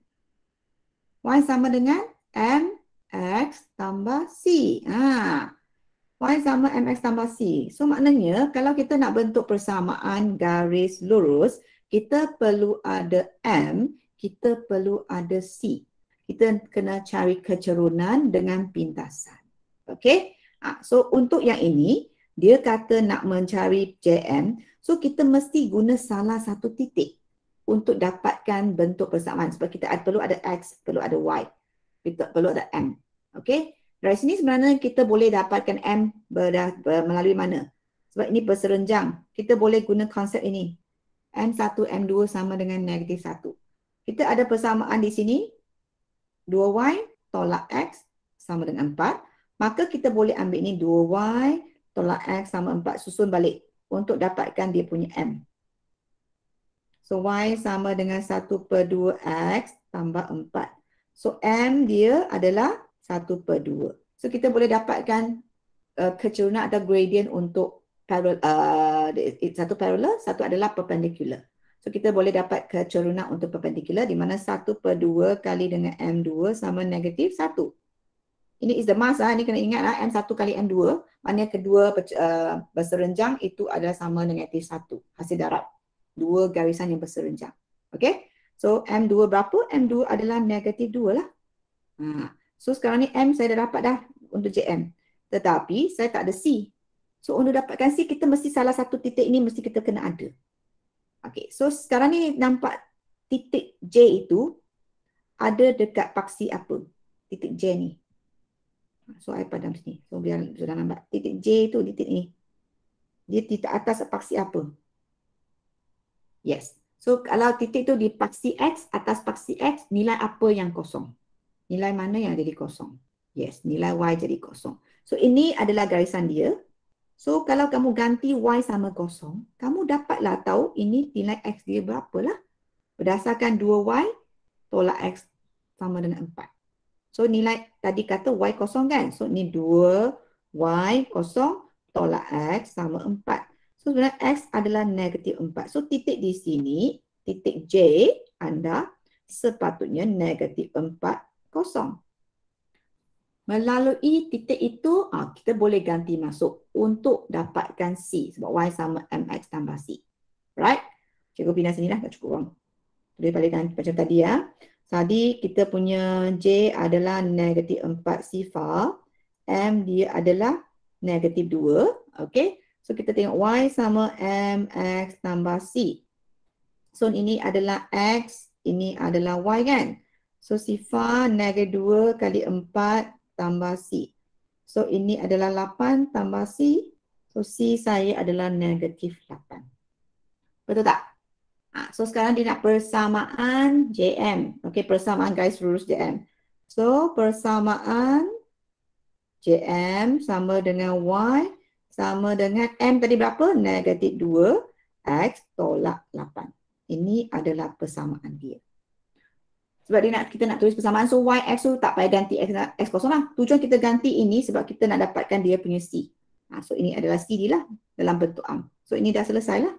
Y sama dengan MX tambah C. Haa. Y sama MX tambah C. So maknanya kalau kita nak bentuk persamaan garis lurus, kita perlu ada M, kita perlu ada C. Kita kena cari kecerunan dengan pintasan. Okay. Ah, so untuk yang ini, dia kata nak mencari JM. So kita mesti guna salah satu titik untuk dapatkan bentuk persamaan. Sebab kita perlu ada X, perlu ada Y. Kita perlu ada M. Okay. Dari sini sebenarnya kita boleh dapatkan M melalui mana? Sebab ini berserenjang. Kita boleh guna konsep ini. M1, M2 sama dengan negatif 1. Kita ada persamaan di sini. 2Y tolak X sama dengan 4. Maka kita boleh ambil ini 2Y tolak X sama 4. Susun balik untuk dapatkan dia punya M. So Y sama dengan 1 per 2X tambah 4. So M dia adalah 1 per 2. So kita boleh dapatkan uh, kecerunan atau gradient untuk parallel, uh, satu parallel, satu adalah perpendicular. So kita boleh dapat kecerunan untuk perpendicular di mana 1 per 2 kali dengan M2 sama negatif 1. Ini is the mass, ha. ini kena ingat ha. Ah. M1 kali M2, maknanya kedua uh, berserenjang itu adalah sama negatif 1. Hasil darab dua garisan yang berserenjang. Okay, so M2 berapa? M2 adalah negatif 2 lah. Ha. So sekarang ni M saya dah dapat dah untuk JM. Tetapi saya tak ada C. So untuk dapatkan C kita mesti salah satu titik ini mesti kita kena ada. Okay so sekarang ni nampak titik J itu ada dekat paksi apa? Titik J ni. So I padam sini. So biar sudah nampak. Titik J itu titik ni. Dia titik atas paksi apa? Yes. So kalau titik tu di paksi X, atas paksi X, nilai apa yang kosong? Nilai mana yang jadi kosong? Yes, nilai y jadi kosong. So ini adalah garisan dia. So kalau kamu ganti y sama kosong, kamu dapatlah tahu ini nilai x dia berapalah. Berdasarkan 2y tolak x sama dengan 4. So nilai tadi kata y kosong kan? So ni 2y kosong tolak x sama 4. So sebenarnya x adalah negatif 4. So titik di sini, titik j anda sepatutnya negatif 4 kosong. Melalui titik itu, ah, kita boleh ganti masuk untuk dapatkan C sebab Y sama MX tambah C. Right? Cikgu pindah sini lah, tak cukup orang. Boleh balikkan macam tadi ya. Tadi kita punya J adalah negatif 4 sifar. M dia adalah negatif 2. Okay. So kita tengok Y sama MX tambah C. So ini adalah X, ini adalah Y kan? So sifar negatif 2 kali 4 tambah C. So ini adalah 8 tambah C. So C saya adalah negatif 8. Betul tak? Ha, so sekarang dia nak persamaan JM. Okay persamaan guys lurus JM. So persamaan JM sama dengan Y sama dengan M tadi berapa? Negatif 2 X tolak 8. Ini adalah persamaan dia sebab dia nak kita nak tulis persamaan so y x tu tak payah ganti x, x kosong lah tujuan kita ganti ini sebab kita nak dapatkan dia punya c ha, so ini adalah c d lah dalam bentuk am so ini dah selesai lah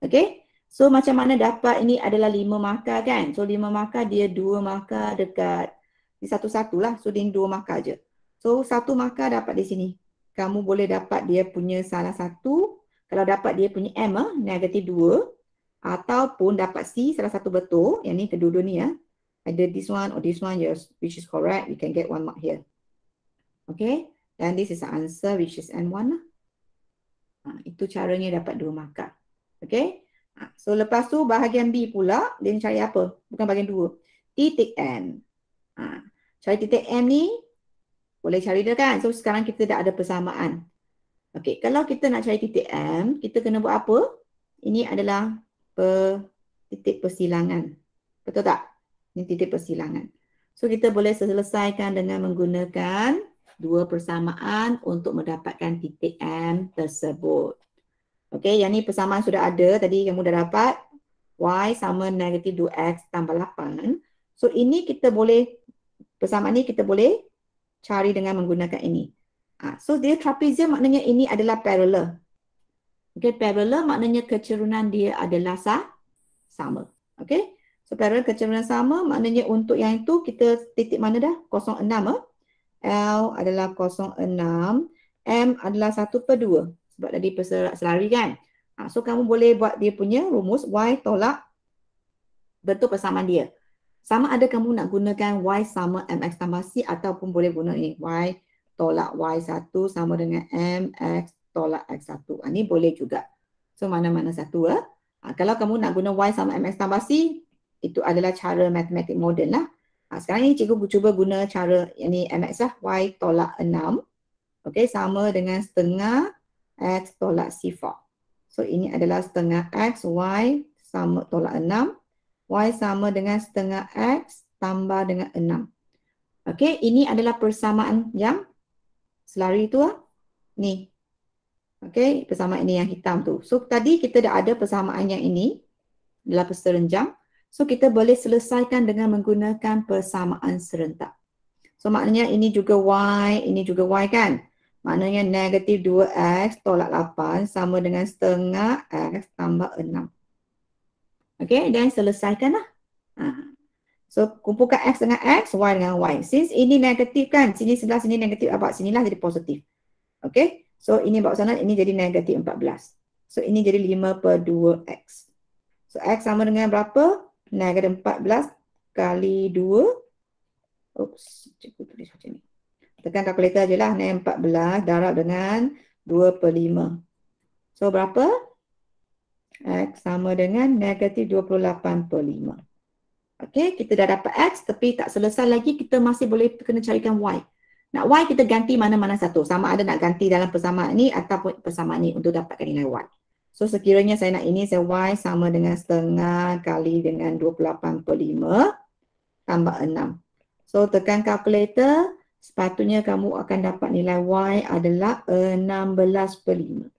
okay so macam mana dapat ini adalah lima maka kan so lima maka dia dua maka dekat di satu-satu lah so dia dua maka je so satu maka dapat di sini kamu boleh dapat dia punya salah satu kalau dapat dia punya m ah negatif 2 ataupun dapat C salah satu betul yang ni kedua-dua ni ya either this one or this one, yes, which is correct, you can get one mark here. Okay, then this is the answer, which is N1. Lah. Ha, itu caranya dapat dua markah. Okay, ha, so lepas tu bahagian B pula, dia cari apa? Bukan bahagian dua. Titik N. Ha, cari titik n ni, boleh cari dia kan? So sekarang kita dah ada persamaan. Okay, kalau kita nak cari titik M, kita kena buat apa? Ini adalah per, titik persilangan. Betul tak? Ini titik persilangan. So kita boleh selesaikan dengan menggunakan dua persamaan untuk mendapatkan titik M tersebut. Okey, yang ni persamaan sudah ada tadi kamu dah dapat y sama negatif 2x tambah 8. So ini kita boleh, persamaan ni kita boleh cari dengan menggunakan ini. Ha, so dia trapezium maknanya ini adalah parallel. Okay, parallel maknanya kecerunan dia adalah sah, sama. Okay, So parallel sama maknanya untuk yang itu kita titik mana dah? 0.6 eh. L adalah 0.6 M adalah 1 per 2 sebab tadi selari kan. Ha, so kamu boleh buat dia punya rumus Y tolak bentuk persamaan dia. Sama ada kamu nak gunakan Y sama MX tambah C ataupun boleh guna ni Y tolak Y1 sama dengan MX tolak X1. Ha, ni boleh juga. So mana-mana satu eh. Ha, kalau kamu nak guna Y sama MX tambah C itu adalah cara matematik moden lah. Ha, sekarang ni cikgu cuba guna cara yang ni MX lah. Y tolak 6. Okay sama dengan setengah X tolak sifar. So ini adalah setengah X Y sama tolak 6. Y sama dengan setengah X tambah dengan 6. Okay ini adalah persamaan yang selari tu lah. Ni. Okay persamaan ini yang hitam tu. So tadi kita dah ada persamaan yang ini. Adalah peserenjang. So kita boleh selesaikan dengan menggunakan persamaan serentak. So maknanya ini juga y, ini juga y kan? Maknanya negatif 2x tolak 8 sama dengan setengah x tambah 6. Okay, dan selesaikanlah. Ha. So kumpulkan x dengan x, y dengan y. Since ini negatif kan? Sini sebelah sini negatif, abad sini lah jadi positif. Okay, so ini bawa sana, ini jadi negatif 14. So ini jadi 5 per 2x. So x sama dengan berapa? 9 kata 14 kali 2. Oops, cikgu tulis macam ni. Tekan kalkulator je lah. 9 14 darab dengan 2 per 5. So berapa? X sama dengan negatif 28 per 5. Okay, kita dah dapat X tapi tak selesai lagi. Kita masih boleh kena carikan Y. Nak Y kita ganti mana-mana satu. Sama ada nak ganti dalam persamaan ni ataupun persamaan ni untuk dapatkan nilai Y. So sekiranya saya nak ini saya y sama dengan setengah kali dengan 28.5 tambah 6. So tekan kalkulator. sepatutnya kamu akan dapat nilai y adalah 16.5.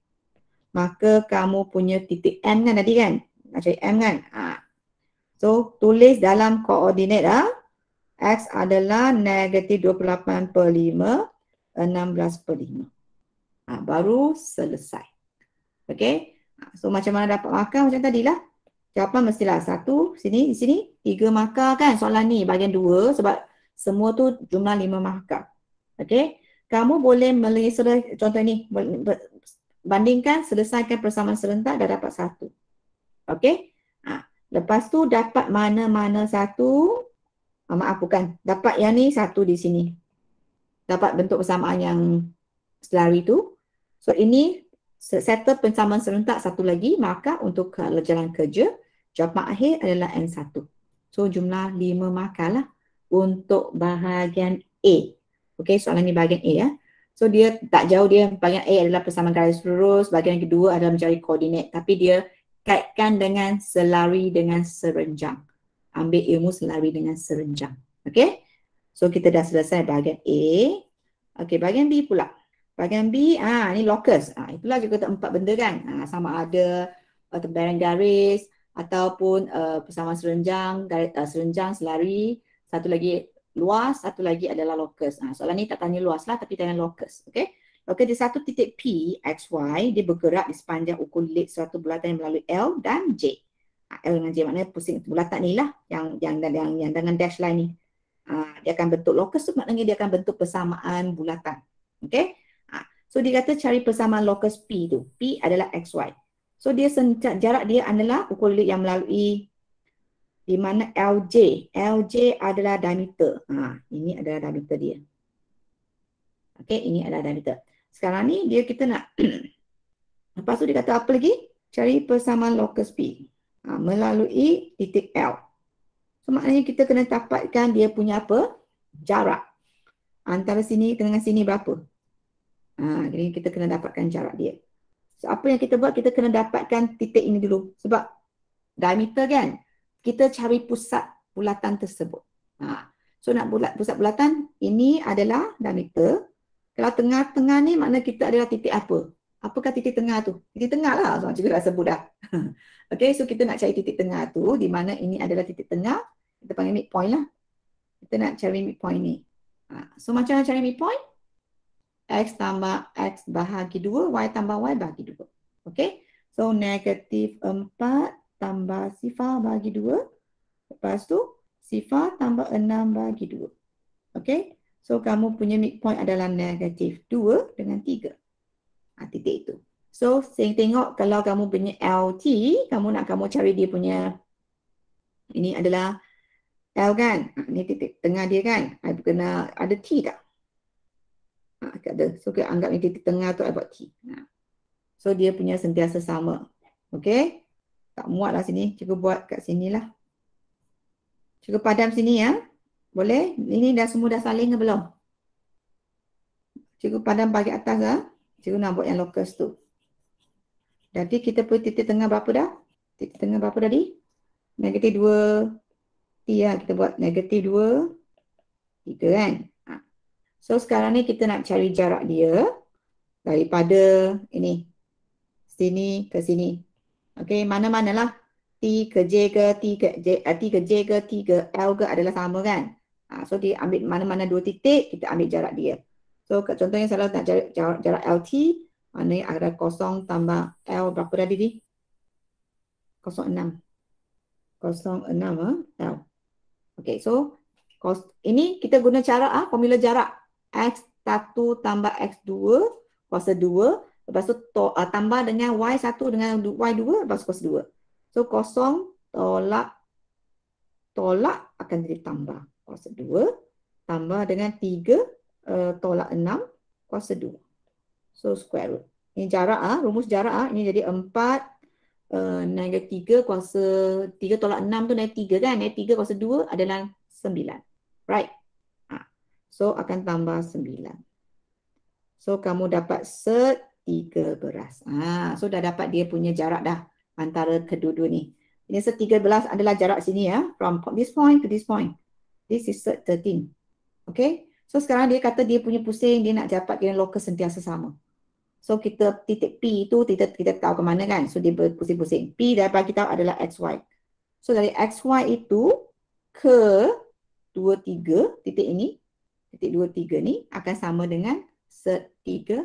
Maka kamu punya titik M kan tadi kan? Macam M kan? Ha. So tulis dalam koordinat lah. Ha? X adalah negatif 28 per 5, 16 per 5. Ha, baru selesai. Okay. So macam mana dapat markah macam tadilah. Jawapan mestilah satu sini, di sini tiga markah kan soalan ni bahagian dua sebab semua tu jumlah lima markah. Okay. Kamu boleh melihat contoh ni bandingkan selesaikan persamaan serentak dah dapat satu. Okay. Ha. Lepas tu dapat mana-mana satu ah, mama aku kan dapat yang ni satu di sini. Dapat bentuk persamaan yang selari tu. So ini settle pencaman serentak satu lagi markah untuk uh, jalan kerja jawapan akhir adalah N1 so jumlah 5 markah lah untuk bahagian A okay soalan ni bahagian A ya so dia tak jauh dia bahagian A adalah persamaan garis lurus bahagian kedua adalah mencari koordinat tapi dia kaitkan dengan selari dengan serenjang ambil ilmu selari dengan serenjang okay. so kita dah selesai bahagian A okay bahagian B pula Bahagian B, ah ha, ini locus. Ha, itulah juga empat benda kan. Ha, sama ada uh, tebaran garis ataupun uh, persamaan serenjang, garis, uh, serenjang, selari. Satu lagi luas, satu lagi adalah locus. Ha, soalan ni tak tanya luas lah tapi tanya locus. Okay? okay di satu titik P, X, Y, dia bergerak di sepanjang ukur lid suatu bulatan yang melalui L dan J. Ha, L dengan J maknanya pusing bulatan ni lah yang, yang, yang, yang, yang dengan dash line ni. Ha, dia akan bentuk locus tu maknanya dia akan bentuk persamaan bulatan. Okay? So dia kata cari persamaan lokus P tu. P adalah XY. So dia sen- jarak dia adalah ukur lilit yang melalui di mana LJ. LJ adalah diameter. Ha, ini adalah diameter dia. Okay, ini adalah diameter. Sekarang ni dia kita nak lepas tu dia kata apa lagi? Cari persamaan lokus P ha, melalui titik L. So maknanya kita kena dapatkan dia punya apa? Jarak. Antara sini dengan sini berapa? Ha, jadi kita kena dapatkan jarak dia. So, apa yang kita buat, kita kena dapatkan titik ini dulu. Sebab diameter kan, kita cari pusat bulatan tersebut. Ha. So nak bulat, pusat bulatan, ini adalah diameter. Kalau tengah-tengah ni makna kita adalah titik apa? Apakah titik tengah tu? Titik tengah lah, so, cikgu dah sebut okay, so kita nak cari titik tengah tu, di mana ini adalah titik tengah. Kita panggil midpoint lah. Kita nak cari midpoint ni. Ha. So macam nak cari midpoint? X tambah X bahagi 2. Y tambah Y bahagi 2. Okay. So negatif 4 tambah sifar bahagi 2. Lepas tu sifar tambah 6 bahagi 2. Okay. So kamu punya midpoint adalah negatif 2 dengan 3. Ha, titik itu. So saya tengok kalau kamu punya LT. Kamu nak kamu cari dia punya. Ini adalah L kan. Ini ha, titik tengah dia kan. I ha, kena ada T tak tak ada. Ha, so kita anggap yang titik tengah tu I buat T. Ha. So dia punya sentiasa sama. Okay. Tak muat lah sini. Cuba buat kat sini lah. Cuba padam sini ya. Boleh? Ini dah semua dah saling ke belum? Cuba padam bagi atas lah. Cuba nak buat yang locus tu. Jadi kita pun titik tengah berapa dah? Titik tengah berapa tadi? Negatif 2. T ya. Kita buat negatif 2. 3 kan? So sekarang ni kita nak cari jarak dia daripada ini sini ke sini. Okey, mana-manalah T ke J ke T ke J, eh, T ke J ke T ke L ke adalah sama kan? Ha, so dia ambil mana-mana dua titik, kita ambil jarak dia. So contohnya salah nak cari jarak, jarak LT, maknanya ada kosong tambah L berapa tadi ni? 0.6. 0.6 L. Okey, so cost, ini kita guna cara ah formula jarak. X1 tambah X2 kuasa 2 Lepas tu to, uh, tambah dengan Y1 dengan Y2 Lepas tu kuasa 2 So kosong tolak Tolak akan jadi tambah kuasa 2 Tambah dengan 3 uh, tolak 6 kuasa 2 So square root Ini jarak ah, rumus jarak ah, Ini jadi 4 uh, Negatif 3 kuasa 3 tolak 6 tu negatif 3 kan Negatif 3 kuasa 2 adalah 9 Right So akan tambah 9. So kamu dapat setiga beras. Ha, so dah dapat dia punya jarak dah antara kedua-dua ni. Ini setiga belas adalah jarak sini ya. From this point to this point. This is set 13. Okay. So sekarang dia kata dia punya pusing, dia nak dapat kira lokus sentiasa sama. So kita titik P tu kita kita tahu ke mana kan. So dia berpusing-pusing. P daripada kita tahu adalah XY. So dari XY itu ke 23 titik ini titik 23 ni akan sama dengan set 13.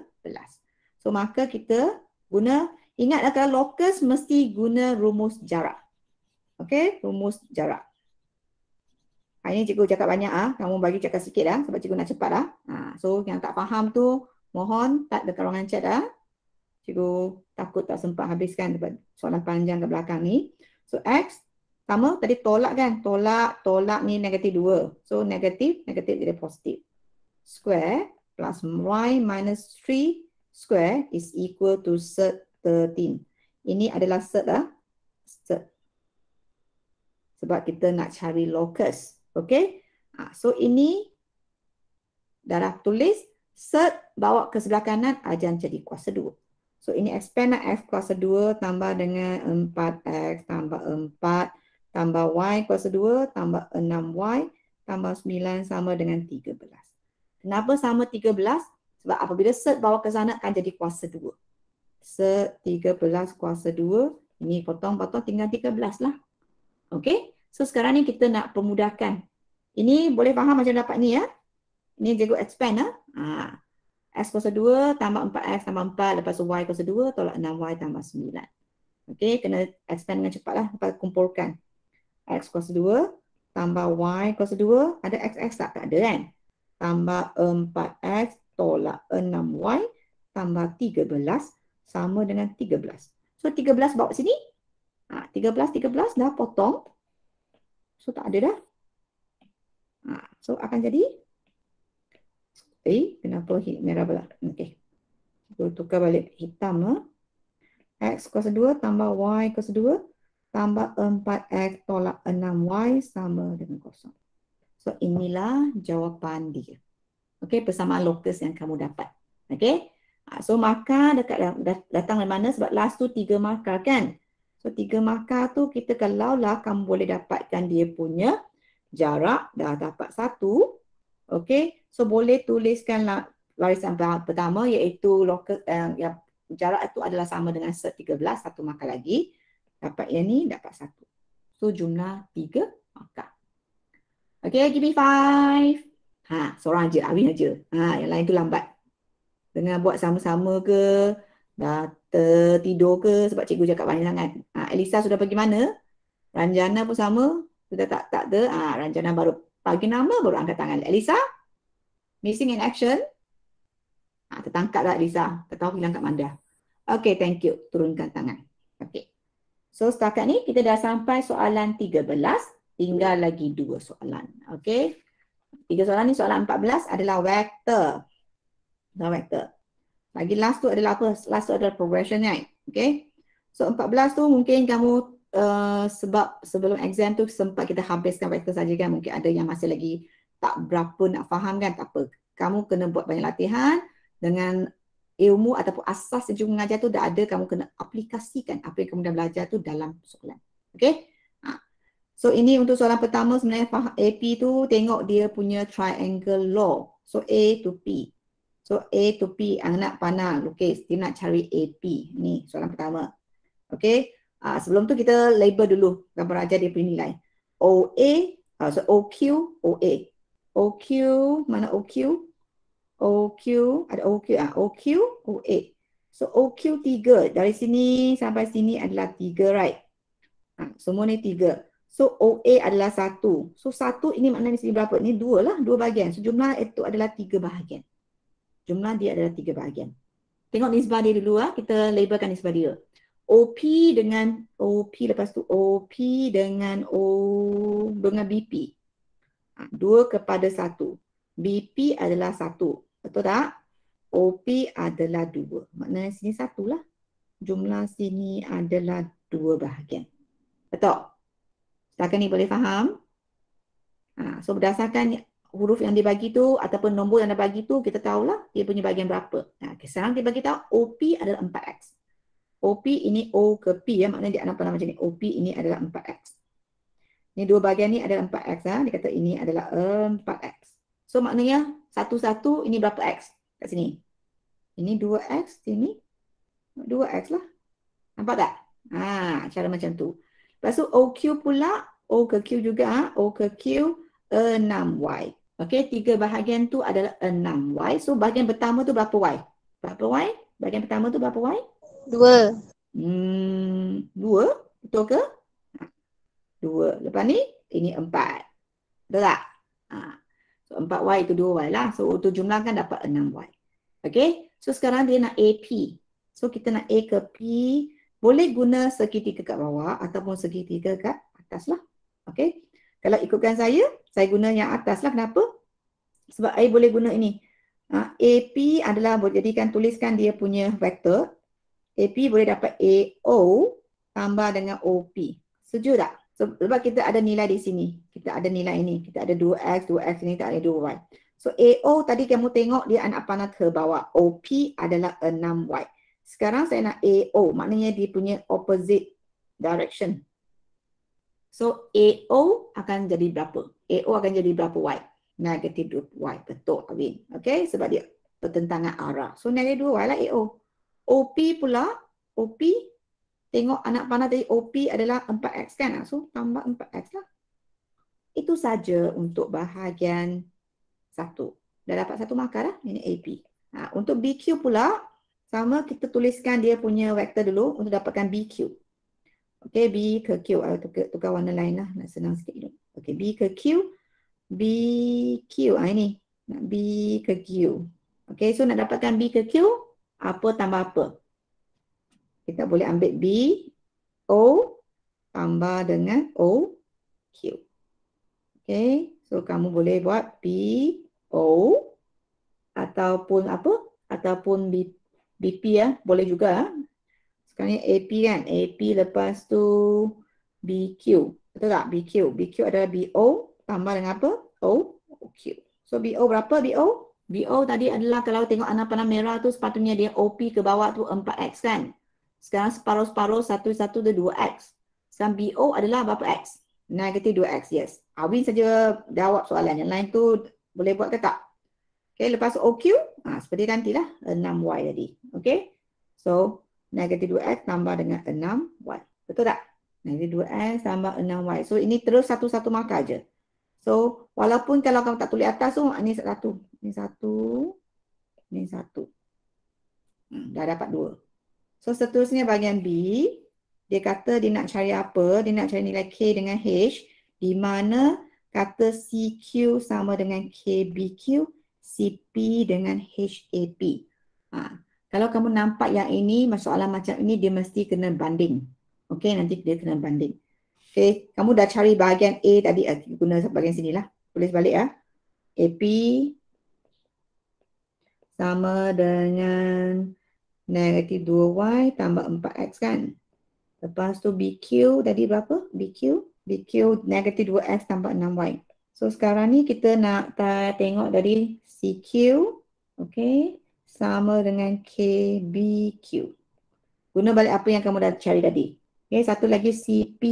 So maka kita guna ingatlah kalau lokus mesti guna rumus jarak. Okey, rumus jarak. Hari ni cikgu cakap banyak ah, kamu bagi cakap sikit lah sebab cikgu nak cepat lah. Ha, so yang tak faham tu mohon tak dekat ruangan chat dah. Cikgu takut tak sempat habiskan sebab soalan panjang ke belakang ni. So X Pertama, tadi tolak kan? Tolak, tolak ni negatif 2. So, negatif, negatif jadi positif. Square plus y minus 3 square is equal to cert 13. Ini adalah cert lah. Cert. Sebab kita nak cari locus. Okay? Ah, so, ini darah tulis. Cert bawa ke sebelah kanan, ajan jadi kuasa 2. So, ini expand lah. F kuasa 2 tambah dengan 4X tambah 4 tambah y kuasa 2 tambah 6y tambah 9 sama dengan 13. Kenapa sama 13? Sebab apabila set bawa ke sana akan jadi kuasa 2. Set 13 kuasa 2. Ini potong-potong tinggal 13 lah. Okay. So sekarang ni kita nak pemudahkan. Ini boleh faham macam dapat ni ya. Ini jago expand lah. Ha. X ha. kuasa 2 tambah 4X tambah 4. Lepas tu Y kuasa 2 tolak 6Y tambah 9. Okay. Kena expand dengan cepat lah. Lepas kumpulkan. X kuasa 2 tambah Y kuasa 2. Ada x x tak? Tak ada kan? Tambah 4X tolak 6Y tambah 13 sama dengan 13. So 13 bawa sini. Ha, 13, 13 dah potong. So tak ada dah. Ha, so akan jadi. Eh kenapa merah pula? Okay. So tukar balik hitam lah. X kuasa 2 tambah Y kuasa 2 tambah 4x tolak 6y sama dengan kosong. So inilah jawapan dia. Okay, persamaan lokus yang kamu dapat. Okay. Ah, so markah dekat datang dari mana sebab last tu tiga markah kan. So tiga markah tu kita kalau lah kamu boleh dapatkan dia punya jarak dah dapat satu. Okay. So boleh tuliskan lah larisan pertama iaitu locus eh, yang jarak itu adalah sama dengan set 13 satu markah lagi. Dapat yang ni, dapat satu. So jumlah tiga markah. Okay, give me five. Ha, seorang aja, Awin aja. Ha, yang lain tu lambat. Dengan buat sama-sama ke, dah tertidur ke sebab cikgu cakap banyak sangat. Ha, Elisa sudah pergi mana? Ranjana pun sama. Sudah tak tak ada. Ha, Ranjana baru pagi nama baru angkat tangan. Elisa, missing in action. Ha, tertangkap tak lah, Elisa. Tak tahu hilang kat mana. Okay, thank you. Turunkan tangan. Okay. So setakat ni kita dah sampai soalan 13 Tinggal lagi dua soalan Okay Tiga soalan ni soalan 14 adalah vector Soalan vector Lagi last tu adalah apa? Last tu adalah progression right? Okay So 14 tu mungkin kamu uh, Sebab sebelum exam tu sempat kita habiskan vector saja kan Mungkin ada yang masih lagi tak berapa nak faham kan tak apa Kamu kena buat banyak latihan Dengan ilmu ataupun asas sejuk mengajar tu dah ada kamu kena aplikasikan apa yang kamu dah belajar tu dalam soalan. Okay? Ha. So ini untuk soalan pertama sebenarnya AP tu tengok dia punya triangle law. So A to P. So A to P anak panah lukis. Dia nak cari AP. Ini soalan pertama. Okay? Ha. sebelum tu kita label dulu gambar ajar dia punya nilai. OA, ha, so OQ, OA. OQ, mana OQ? OQ, ada OQ ah, OQ, OA. So OQ 3, dari sini sampai sini adalah 3, right? Ha, semua ni 3. So OA adalah 1. So 1 ini maknanya sini berapa? Ni 2 lah, 2 bahagian. So jumlah itu adalah 3 bahagian. Jumlah dia adalah 3 bahagian. Tengok nisbah dia dulu ah, kita labelkan nisbah dia. OP dengan OP lepas tu OP dengan O dengan BP. Ha, ah, 2 kepada 1. BP adalah 1. Betul tak? OP adalah dua. Maknanya sini satulah. Jumlah sini adalah dua bahagian. Betul? Takkan ni boleh faham? Ha, so berdasarkan huruf yang dia bagi tu ataupun nombor yang dia bagi tu kita tahulah dia punya bahagian berapa. Ha, okay, sekarang dia bagi tahu OP adalah 4X. OP ini O ke P ya maknanya dia anak pernah macam ni. OP ini adalah 4X. Ini dua bahagian ni adalah 4X. Ha. Dia kata ini adalah 4X. So maknanya satu-satu ini berapa X kat sini? Ini 2X ini 2X lah. Nampak tak? Ha, cara macam tu. Lepas tu OQ pula. O ke Q juga. Ah, o ke Q 6Y. Okay, tiga bahagian tu adalah 6Y. So bahagian pertama tu berapa Y? Berapa Y? Bahagian pertama tu berapa Y? 2. Dua. Hmm, 2? Betul ke? 2. Ah, Lepas ni, ini 4. Betul tak? Ha. 4 y itu 2 y lah. So untuk jumlah kan dapat 6 y. Okay. So sekarang dia nak AP. So kita nak A ke P. Boleh guna segitiga kat bawah ataupun segitiga kat atas lah. Okay. Kalau ikutkan saya, saya guna yang atas lah. Kenapa? Sebab saya boleh guna ini. Ha, AP adalah boleh jadikan tuliskan dia punya vektor. AP boleh dapat AO tambah dengan OP. Setuju tak? So, sebab kita ada nilai di sini. Kita ada nilai ini. Kita ada 2x, 2x ini, kita ada 2y. So AO tadi kamu tengok dia anak panah ke bawah. OP adalah 6y. Sekarang saya nak AO. Maknanya dia punya opposite direction. So AO akan jadi berapa? AO akan jadi berapa y? Negatif 2y. Betul. I Okay. Sebab dia pertentangan arah. So negatif 2y lah AO. OP pula. OP Tengok anak panah tadi OP adalah 4X kan? Ah, so tambah 4X lah. Itu saja untuk bahagian 1. Dah dapat satu markah lah. Ini AP. Ha, untuk BQ pula, sama kita tuliskan dia punya vektor dulu untuk dapatkan BQ. Okay, B ke Q. Ah, tukar, tukar warna lain lah. Nak senang sikit dulu. Okay, B ke Q. BQ. Ha, ah, ini. B ke Q. Okay, so nak dapatkan B ke Q, apa tambah apa? kita boleh ambil B O tambah dengan O Q. Okay, so kamu boleh buat B O ataupun apa? Ataupun B B P ya, boleh juga. Ha. Sekarang ni AP kan? P lepas tu B Q Betul tak? B Q B Q adalah B O tambah dengan apa? O, Q. So B O berapa B O B O tadi adalah kalau tengok anak panah merah tu sepatutnya dia O P ke bawah tu 4X kan? Sekarang separuh-separuh satu-satu dia dua X. Sekarang BO adalah berapa X? Negatif dua X, yes. Awin saja jawab soalan yang lain tu boleh buat ke tak? Okay, lepas OQ, ha, seperti lah 6Y tadi. Okay, so negatif dua X tambah dengan 6Y. Betul tak? Negatif dua X tambah 6Y. So ini terus satu-satu markah je. So walaupun kalau kamu tak tulis atas tu, ini satu. Ini satu. Ini satu. Hmm, dah dapat dua. So seterusnya bahagian B dia kata dia nak cari apa? Dia nak cari nilai K dengan H di mana kata CQ sama dengan KBQ CP dengan HAP. Ha. Kalau kamu nampak yang ini masalah macam ini dia mesti kena banding. Okay nanti dia kena banding. Okay kamu dah cari bahagian A tadi ah, guna bahagian sini lah. Tulis balik ya. Ah. AP sama dengan Negatif 2y tambah 4x kan. Lepas tu bq tadi berapa? bq? bq negatif 2x tambah 6y. So sekarang ni kita nak tengok dari cq. Okay. Sama dengan kbq. Guna balik apa yang kamu dah cari tadi. Okay. Satu lagi cp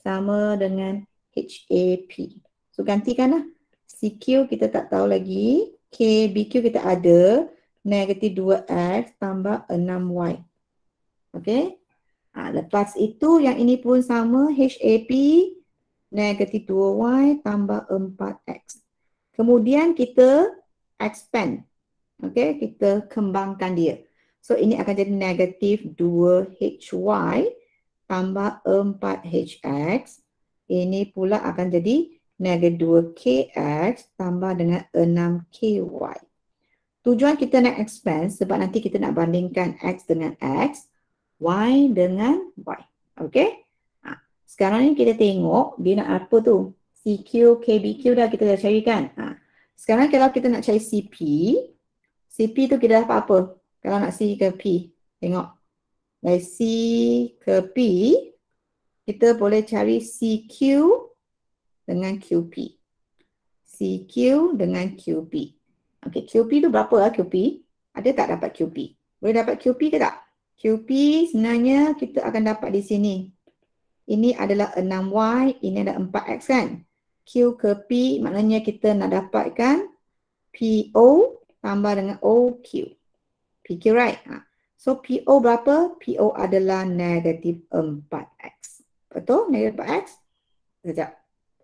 sama dengan hap. So gantikanlah. cq kita tak tahu lagi. kbq kita ada negatif 2x tambah 6y. Okey. Ha, lepas itu yang ini pun sama HAP negatif 2y tambah 4x. Kemudian kita expand. Okey, kita kembangkan dia. So ini akan jadi negatif 2hy tambah 4hx. Ini pula akan jadi negatif 2kx tambah dengan 6ky. Tujuan kita nak expand sebab nanti kita nak bandingkan X dengan X, Y dengan Y. Okay? Ha. Sekarang ni kita tengok dia nak apa tu? CQ, KBQ dah kita dah cari kan? Ha. Sekarang kalau kita nak cari CP, CP tu kita dapat apa? Kalau nak C ke P, tengok. Dari C ke P, kita boleh cari CQ dengan QP. CQ dengan QP. Okey, QP tu berapa lah QP? Ada tak dapat QP? Boleh dapat QP ke tak? QP sebenarnya kita akan dapat di sini. Ini adalah 6Y, ini ada 4X kan? Q ke P maknanya kita nak dapatkan PO tambah dengan OQ. PQ right? Ha. So PO berapa? PO adalah negatif 4X. Betul? Negatif 4X? Sekejap.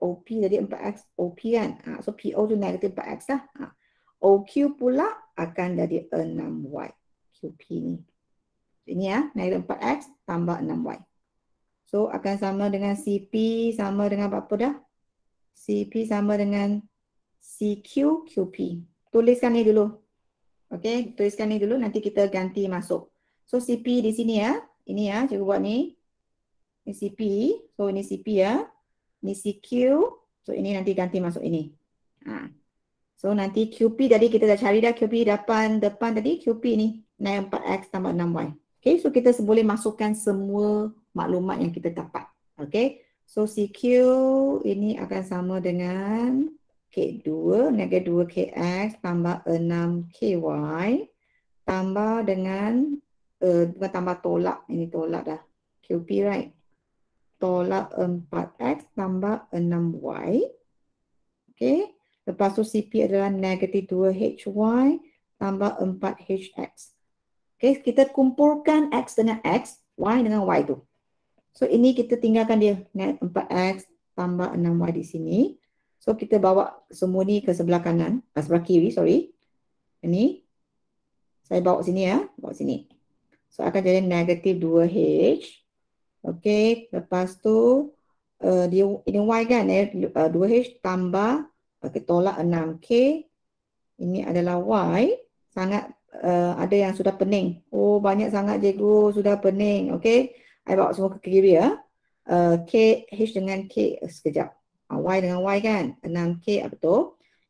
OP jadi 4X. OP kan? Ha. So PO tu negatif 4X lah. Ha. OQ pula akan jadi 6Y. QP ni. Ini ya, negatif 4X tambah 6Y. So akan sama dengan CP sama dengan apa dah? CP sama dengan CQ, QP. Tuliskan ni dulu. Okay, tuliskan ni dulu nanti kita ganti masuk. So CP di sini ya. Ini ya, cikgu buat ni. Ini CP. So ini CP ya. Ini CQ. So ini nanti ganti masuk ini. Haa. So nanti QP tadi kita dah cari dah QP depan depan tadi QP ni naik 4X tambah 6Y. Okay so kita boleh masukkan semua maklumat yang kita dapat. Okay so CQ ini akan sama dengan K2 negatif 2KX tambah 6KY tambah dengan uh, tambah tolak ini tolak dah QP right tolak 4X tambah 6Y. Okay. Lepas tu CP adalah negatif 2HY tambah 4HX. Okay, kita kumpulkan X dengan X, Y dengan Y tu. So ini kita tinggalkan dia net 4X tambah 6Y di sini. So kita bawa semua ni ke sebelah kanan, ah, sebelah kiri, sorry. Ini saya bawa sini ya, bawa sini. So akan jadi negatif 2H. Okay, lepas tu uh, dia ini Y kan, eh? 2H tambah Okey, tolak 6K. Ini adalah Y. Sangat uh, ada yang sudah pening. Oh, banyak sangat cikgu sudah pening. okay I bawa semua ke kiri ya. Uh, K, H dengan K sekejap. Uh, y dengan Y kan? 6K apa tu?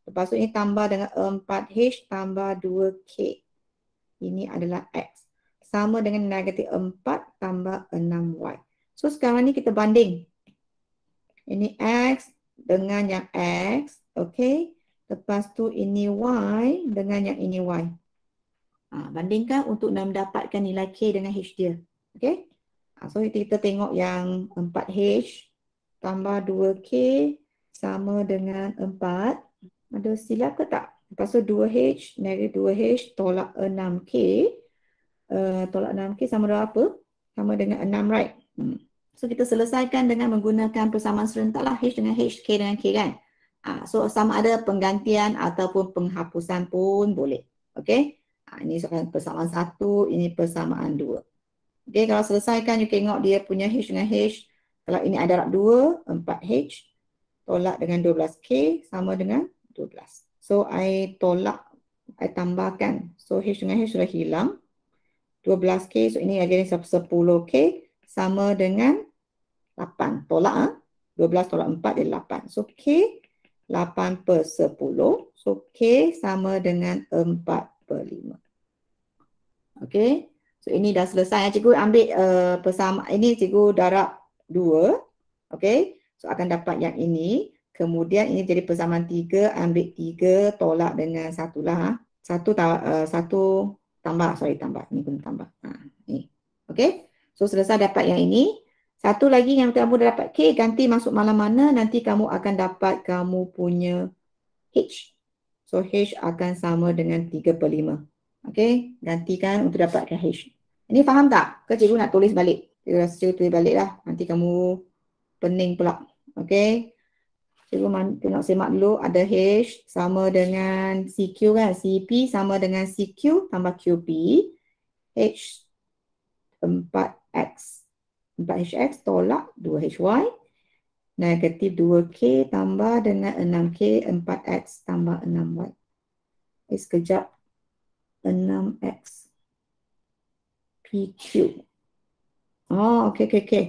Lepas tu ini tambah dengan 4H tambah 2K. Ini adalah X. Sama dengan negatif 4 tambah 6Y. So sekarang ni kita banding. Ini X dengan yang X. Okay. Lepas tu ini Y dengan yang ini Y. Ha, bandingkan untuk nak mendapatkan nilai K dengan H dia. Okay. Ha, so kita tengok yang 4H tambah 2K sama dengan 4. Ada silap ke tak? Lepas tu 2H negatif 2H tolak 6K. Uh, eh, tolak 6K sama dengan apa? Sama dengan 6 right? Hmm. So kita selesaikan dengan menggunakan persamaan serentak lah H dengan H, K dengan K kan? Ha, so sama ada penggantian ataupun penghapusan pun boleh. Okay. Ha, ah, ini soalan persamaan satu, ini persamaan dua. Okay, kalau selesaikan, you tengok dia punya H dengan H. Kalau ini adalah 2, 4H. Tolak dengan 12K sama dengan 12. So, I tolak, I tambahkan. So, H dengan H sudah hilang. 12K, so ini again 10K sama dengan 8. Tolak, ha? Ah. 12 tolak 4 jadi 8. So, K 8 per 10. So K sama dengan 4 per 5. Okay. So ini dah selesai. Ya, cikgu ambil uh, eh, persamaan. Ini cikgu darab 2. Okay. So akan dapat yang ini. Kemudian ini jadi persamaan 3. Ambil 3 tolak dengan 1 lah. 1 ha. uh, eh, tambah. Sorry tambah. Ini pun tambah. Ha, ni. Okay. So selesai dapat yang ini. Satu lagi yang kamu dah dapat K, ganti masuk malam mana, nanti kamu akan dapat kamu punya H. So H akan sama dengan 3 per 5. Okay, gantikan untuk dapatkan H. Ini faham tak? Ke cikgu nak tulis balik? Cikgu rasa cikgu tulis balik lah. Nanti kamu pening pula. Okay. Cikgu tengok semak dulu. Ada H sama dengan CQ kan? CP sama dengan CQ tambah QP. H 4X 4HX tolak 2HY negatif 2K tambah dengan 6K 4X tambah 6Y. Eh, sekejap. 6X PQ. Oh, okay, okay, okay.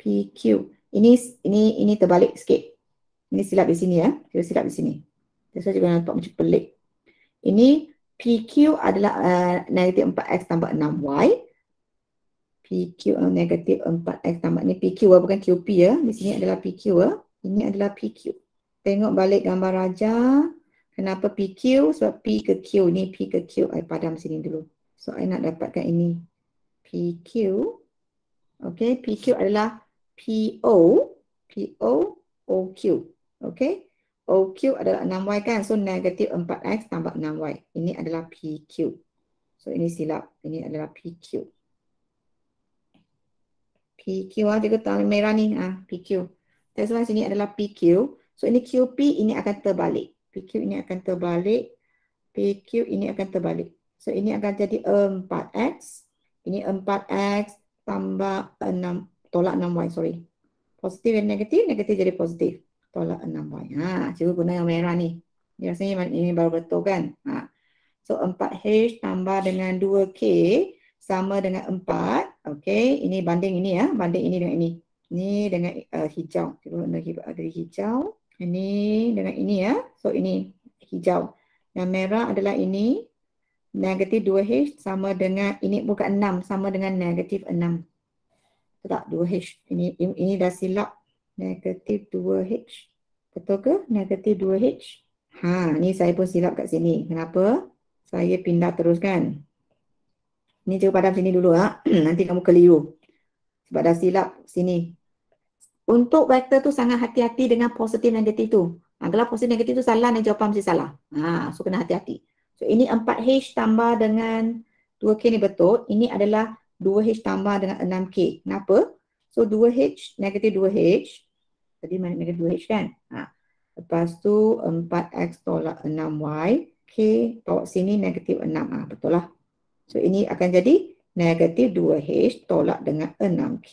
PQ. Ini ini ini terbalik sikit. Ini silap di sini ya. Kita silap di sini. Jadi saya juga nampak macam pelik. Ini PQ adalah uh, negatif 4X tambah 6Y. PQ uh, negatif 4X tambah ni PQ uh, bukan QP ya. Di sini adalah PQ ya. Ini adalah PQ. Tengok balik gambar raja. Kenapa PQ? Sebab P ke Q. Ni P ke Q. I padam sini dulu. So I nak dapatkan ini. PQ. Okay. PQ adalah PO. PO. OQ. Okay. OQ adalah 6Y kan. So negatif 4X tambah 6Y. Ini adalah PQ. So ini silap. Ini adalah PQ. PQ lah dia kata merah ni ah PQ. That's why sini adalah PQ. So ini QP ini akan terbalik. PQ ini akan terbalik. PQ ini akan terbalik. So ini akan jadi 4X. E ini 4X e tambah 6, tolak 6Y sorry. Positif dan negatif, negatif jadi positif. Tolak 6Y. Ha, ah, cuba guna yang merah ni. Dia rasanya ini baru betul kan? Ha. So 4H tambah dengan 2K sama dengan 4. Okay, ini banding ini ya, banding ini dengan ini. Ini dengan uh, hijau. Kita dari hijau. Ini dengan ini ya. So ini hijau. Yang merah adalah ini. Negatif 2H sama dengan, ini bukan 6, sama dengan negatif 6. Tak, 2H. Ini, ini dah silap. Negatif 2H. Betul ke? Negatif 2H. Ha, ni saya pun silap kat sini. Kenapa? Saya pindah terus kan. Ni cuba padam sini dulu ha. Nanti kamu keliru. Sebab dah silap sini. Untuk vektor tu sangat hati-hati dengan positif negatif tu. Ha, ah, kalau positif negatif tu salah, ni jawapan mesti salah. Ha, so kena hati-hati. So ini 4H tambah dengan 2K ni betul. Ini adalah 2H tambah dengan 6K. Kenapa? So 2H, negatif 2H. Jadi mana negatif 2H kan? Ha. Lepas tu 4X tolak 6Y. K tolak sini negatif 6. Ha, betul lah. So ini akan jadi negatif 2H tolak dengan 6K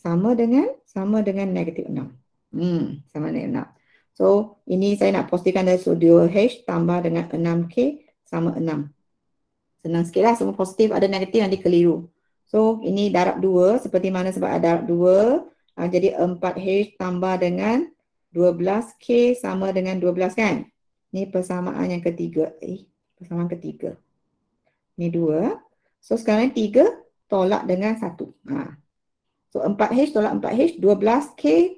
sama dengan sama dengan negatif 6. Hmm, sama dengan 6. So ini saya nak positifkan dari so 2H tambah dengan 6K sama 6. Senang sikit lah semua positif ada negatif nanti keliru. So ini darab 2 seperti mana sebab ada darab 2 uh, ah, jadi 4H tambah dengan 12K sama dengan 12 kan? Ini persamaan yang ketiga. Eh, persamaan ketiga. Ni dua. So sekarang tiga tolak dengan satu. Ha. So empat h tolak empat h dua belas k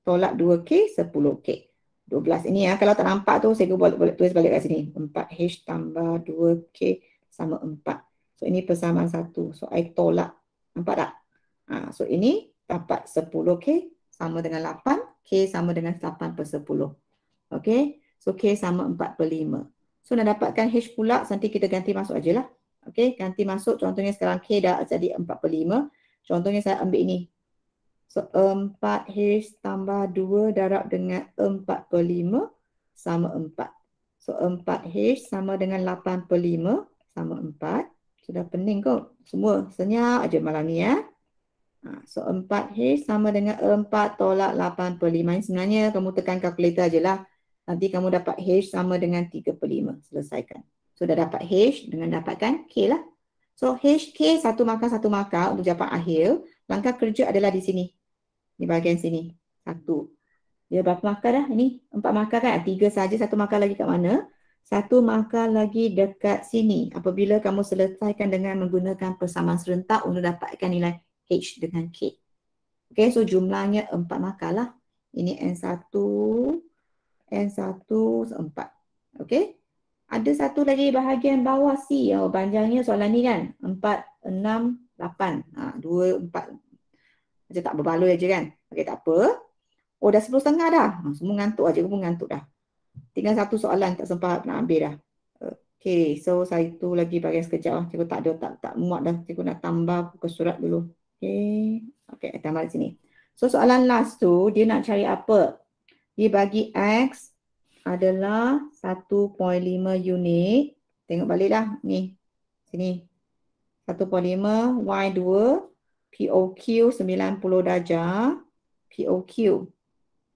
tolak dua k sepuluh k dua belas ini ya. Kalau tak nampak tu, saya boleh, boleh tulis balik kat sini. empat h tambah dua k sama empat, So ini persamaan satu. So I tolak. Nampak tak? Ha. So ini dapat sepuluh k sama dengan lapan K sama dengan lapan per 10. Okay. So K sama empat per lima, So nak dapatkan H pula, nanti kita ganti masuk aje lah. Okay, ganti masuk contohnya sekarang K dah jadi 45. Contohnya saya ambil ini. So 4H tambah 2 darab dengan 45 sama 4. So 4H sama dengan 85 sama 4. Sudah pening kot. Semua senyap aja malam ni ya. Ha, so 4H sama dengan 4 tolak 85. Sebenarnya kamu tekan kalkulator lah. Nanti kamu dapat H sama dengan 35. Selesaikan. So dah dapat H dengan dapatkan K lah. So H, K satu markah satu markah untuk jawapan akhir. Langkah kerja adalah di sini. Di bahagian sini. Satu. Dia ya, berapa markah dah? Ini empat markah kan? Tiga saja satu markah lagi kat mana? Satu markah lagi dekat sini. Apabila kamu selesaikan dengan menggunakan persamaan serentak untuk dapatkan nilai H dengan K. Okay, so jumlahnya empat markah lah. Ini N1, N1, empat. Okay. Ada satu lagi bahagian bawah C. Oh, panjangnya soalan ni kan. 4, 6, 8. Ha, 2, 4. Macam tak berbaloi aja kan. Okey tak apa. Oh dah 10 setengah dah. Ha, semua ngantuk aja. semua ngantuk dah. Tinggal satu soalan tak sempat nak ambil dah. Okey, so saya tu lagi bagi sekejap lah. Cikgu tak ada, tak, tak muat dah. Cikgu nak tambah ke surat dulu. Okey, okey, tambah sini. So soalan last tu, dia nak cari apa? Dia bagi X, adalah 1.5 unit. Tengok baliklah ni. Sini. 1.5 Y2 POQ 90 darjah POQ.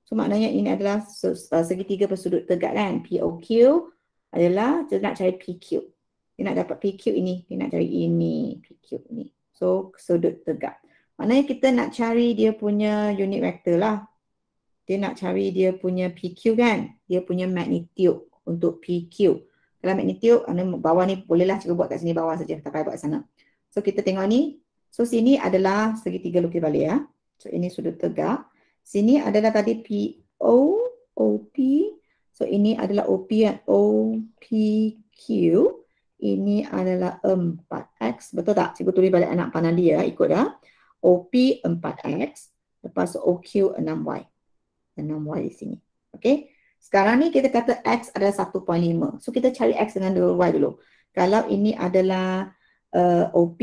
So maknanya ini adalah uh, segitiga bersudut tegak kan. POQ adalah dia nak cari PQ. Dia nak dapat PQ ini. Dia nak cari ini. PQ ini. So sudut tegak. Maknanya kita nak cari dia punya unit vector lah dia nak cari dia punya PQ kan dia punya magnitude untuk PQ kalau magnitude anda bawah ni bolehlah cuba buat kat sini bawah saja tak payah buat sana so kita tengok ni so sini adalah segitiga lukis balik ya so ini sudut tegak sini adalah tadi PO OP so ini adalah OP dan OPQ ini adalah 4x betul tak cikgu tulis balik anak panah dia ya, ikut dah ya. OP 4x lepas OQ 6y normal di sini. okay. Sekarang ni kita kata x adalah 1.5. So kita cari x dengan dua y dulu. Kalau ini adalah uh, OP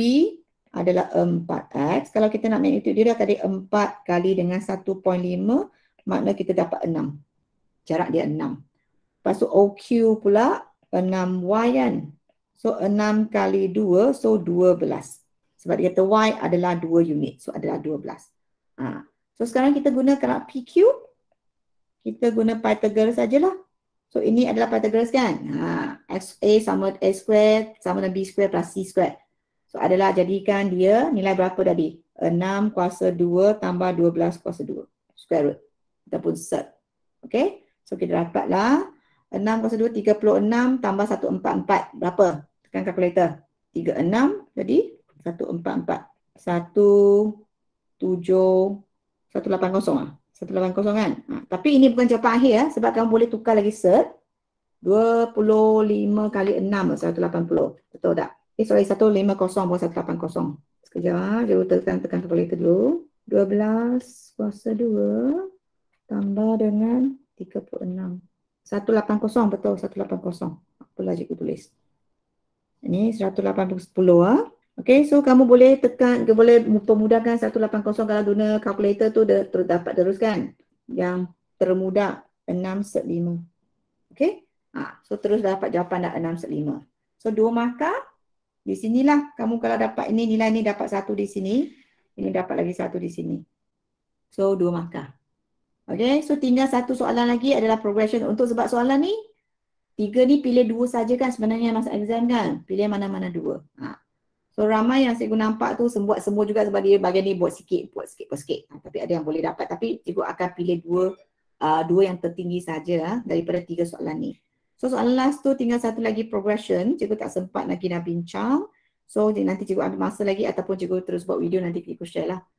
adalah 4x. Kalau kita nak magnitude dia dah tadi 4 kali dengan 1.5 makna kita dapat 6. Jarak dia 6. Lepas tu OQ pula 6y kan. So 6 kali 2 so 12. Sebab dia kata y adalah 2 unit. So adalah 12. Ha. So sekarang kita guna gunakan PQ kita guna Pythagoras sajalah. So ini adalah Pythagoras kan? Ha, X, A sama A square sama dengan B square plus C square. So adalah jadikan dia nilai berapa tadi? 6 kuasa 2 tambah 12 kuasa 2. Square root. Ataupun set. Okay. So kita dapatlah 6 kuasa 2, 36 tambah 144. Berapa? Tekan kalkulator. 36 jadi 144. 1, 7, 180 lah. 180 kan? Ha, tapi ini bukan jawapan akhir ya sebab kamu boleh tukar lagi cert 25 kali 6 180. Betul tak? Eh sorry 150 buat 180. Sekejap ah, ya, dia tekan tekan calculator dulu. 12 kuasa 2 tambah dengan 36. 180 betul 180. Apa lagi aku tulis? Ini 180 10 ah. Ha? Okay, so kamu boleh tekan, boleh permudahkan 180 kalau guna calculator tu dah ter, dapat kan? Yang termudah 6 set 5. Okay, ha, so terus dapat jawapan dah 6 set 5. So dua maka di sinilah kamu kalau dapat ini nilai ini dapat satu di sini. Ini dapat lagi satu di sini. So dua maka, Okay, so tinggal satu soalan lagi adalah progression. Untuk sebab soalan ni, tiga ni pilih dua saja kan sebenarnya masa exam kan. Pilih mana-mana dua. Ha. So ramai yang cikgu nampak tu buat semua juga sebab dia bagian ni buat sikit, buat sikit, buat sikit. Ha, tapi ada yang boleh dapat. Tapi cikgu akan pilih dua uh, dua yang tertinggi saja ha, daripada tiga soalan ni. So soalan last tu tinggal satu lagi progression. Cikgu tak sempat nak nak bincang. So nanti cikgu ambil masa lagi ataupun cikgu terus buat video nanti cikgu share lah.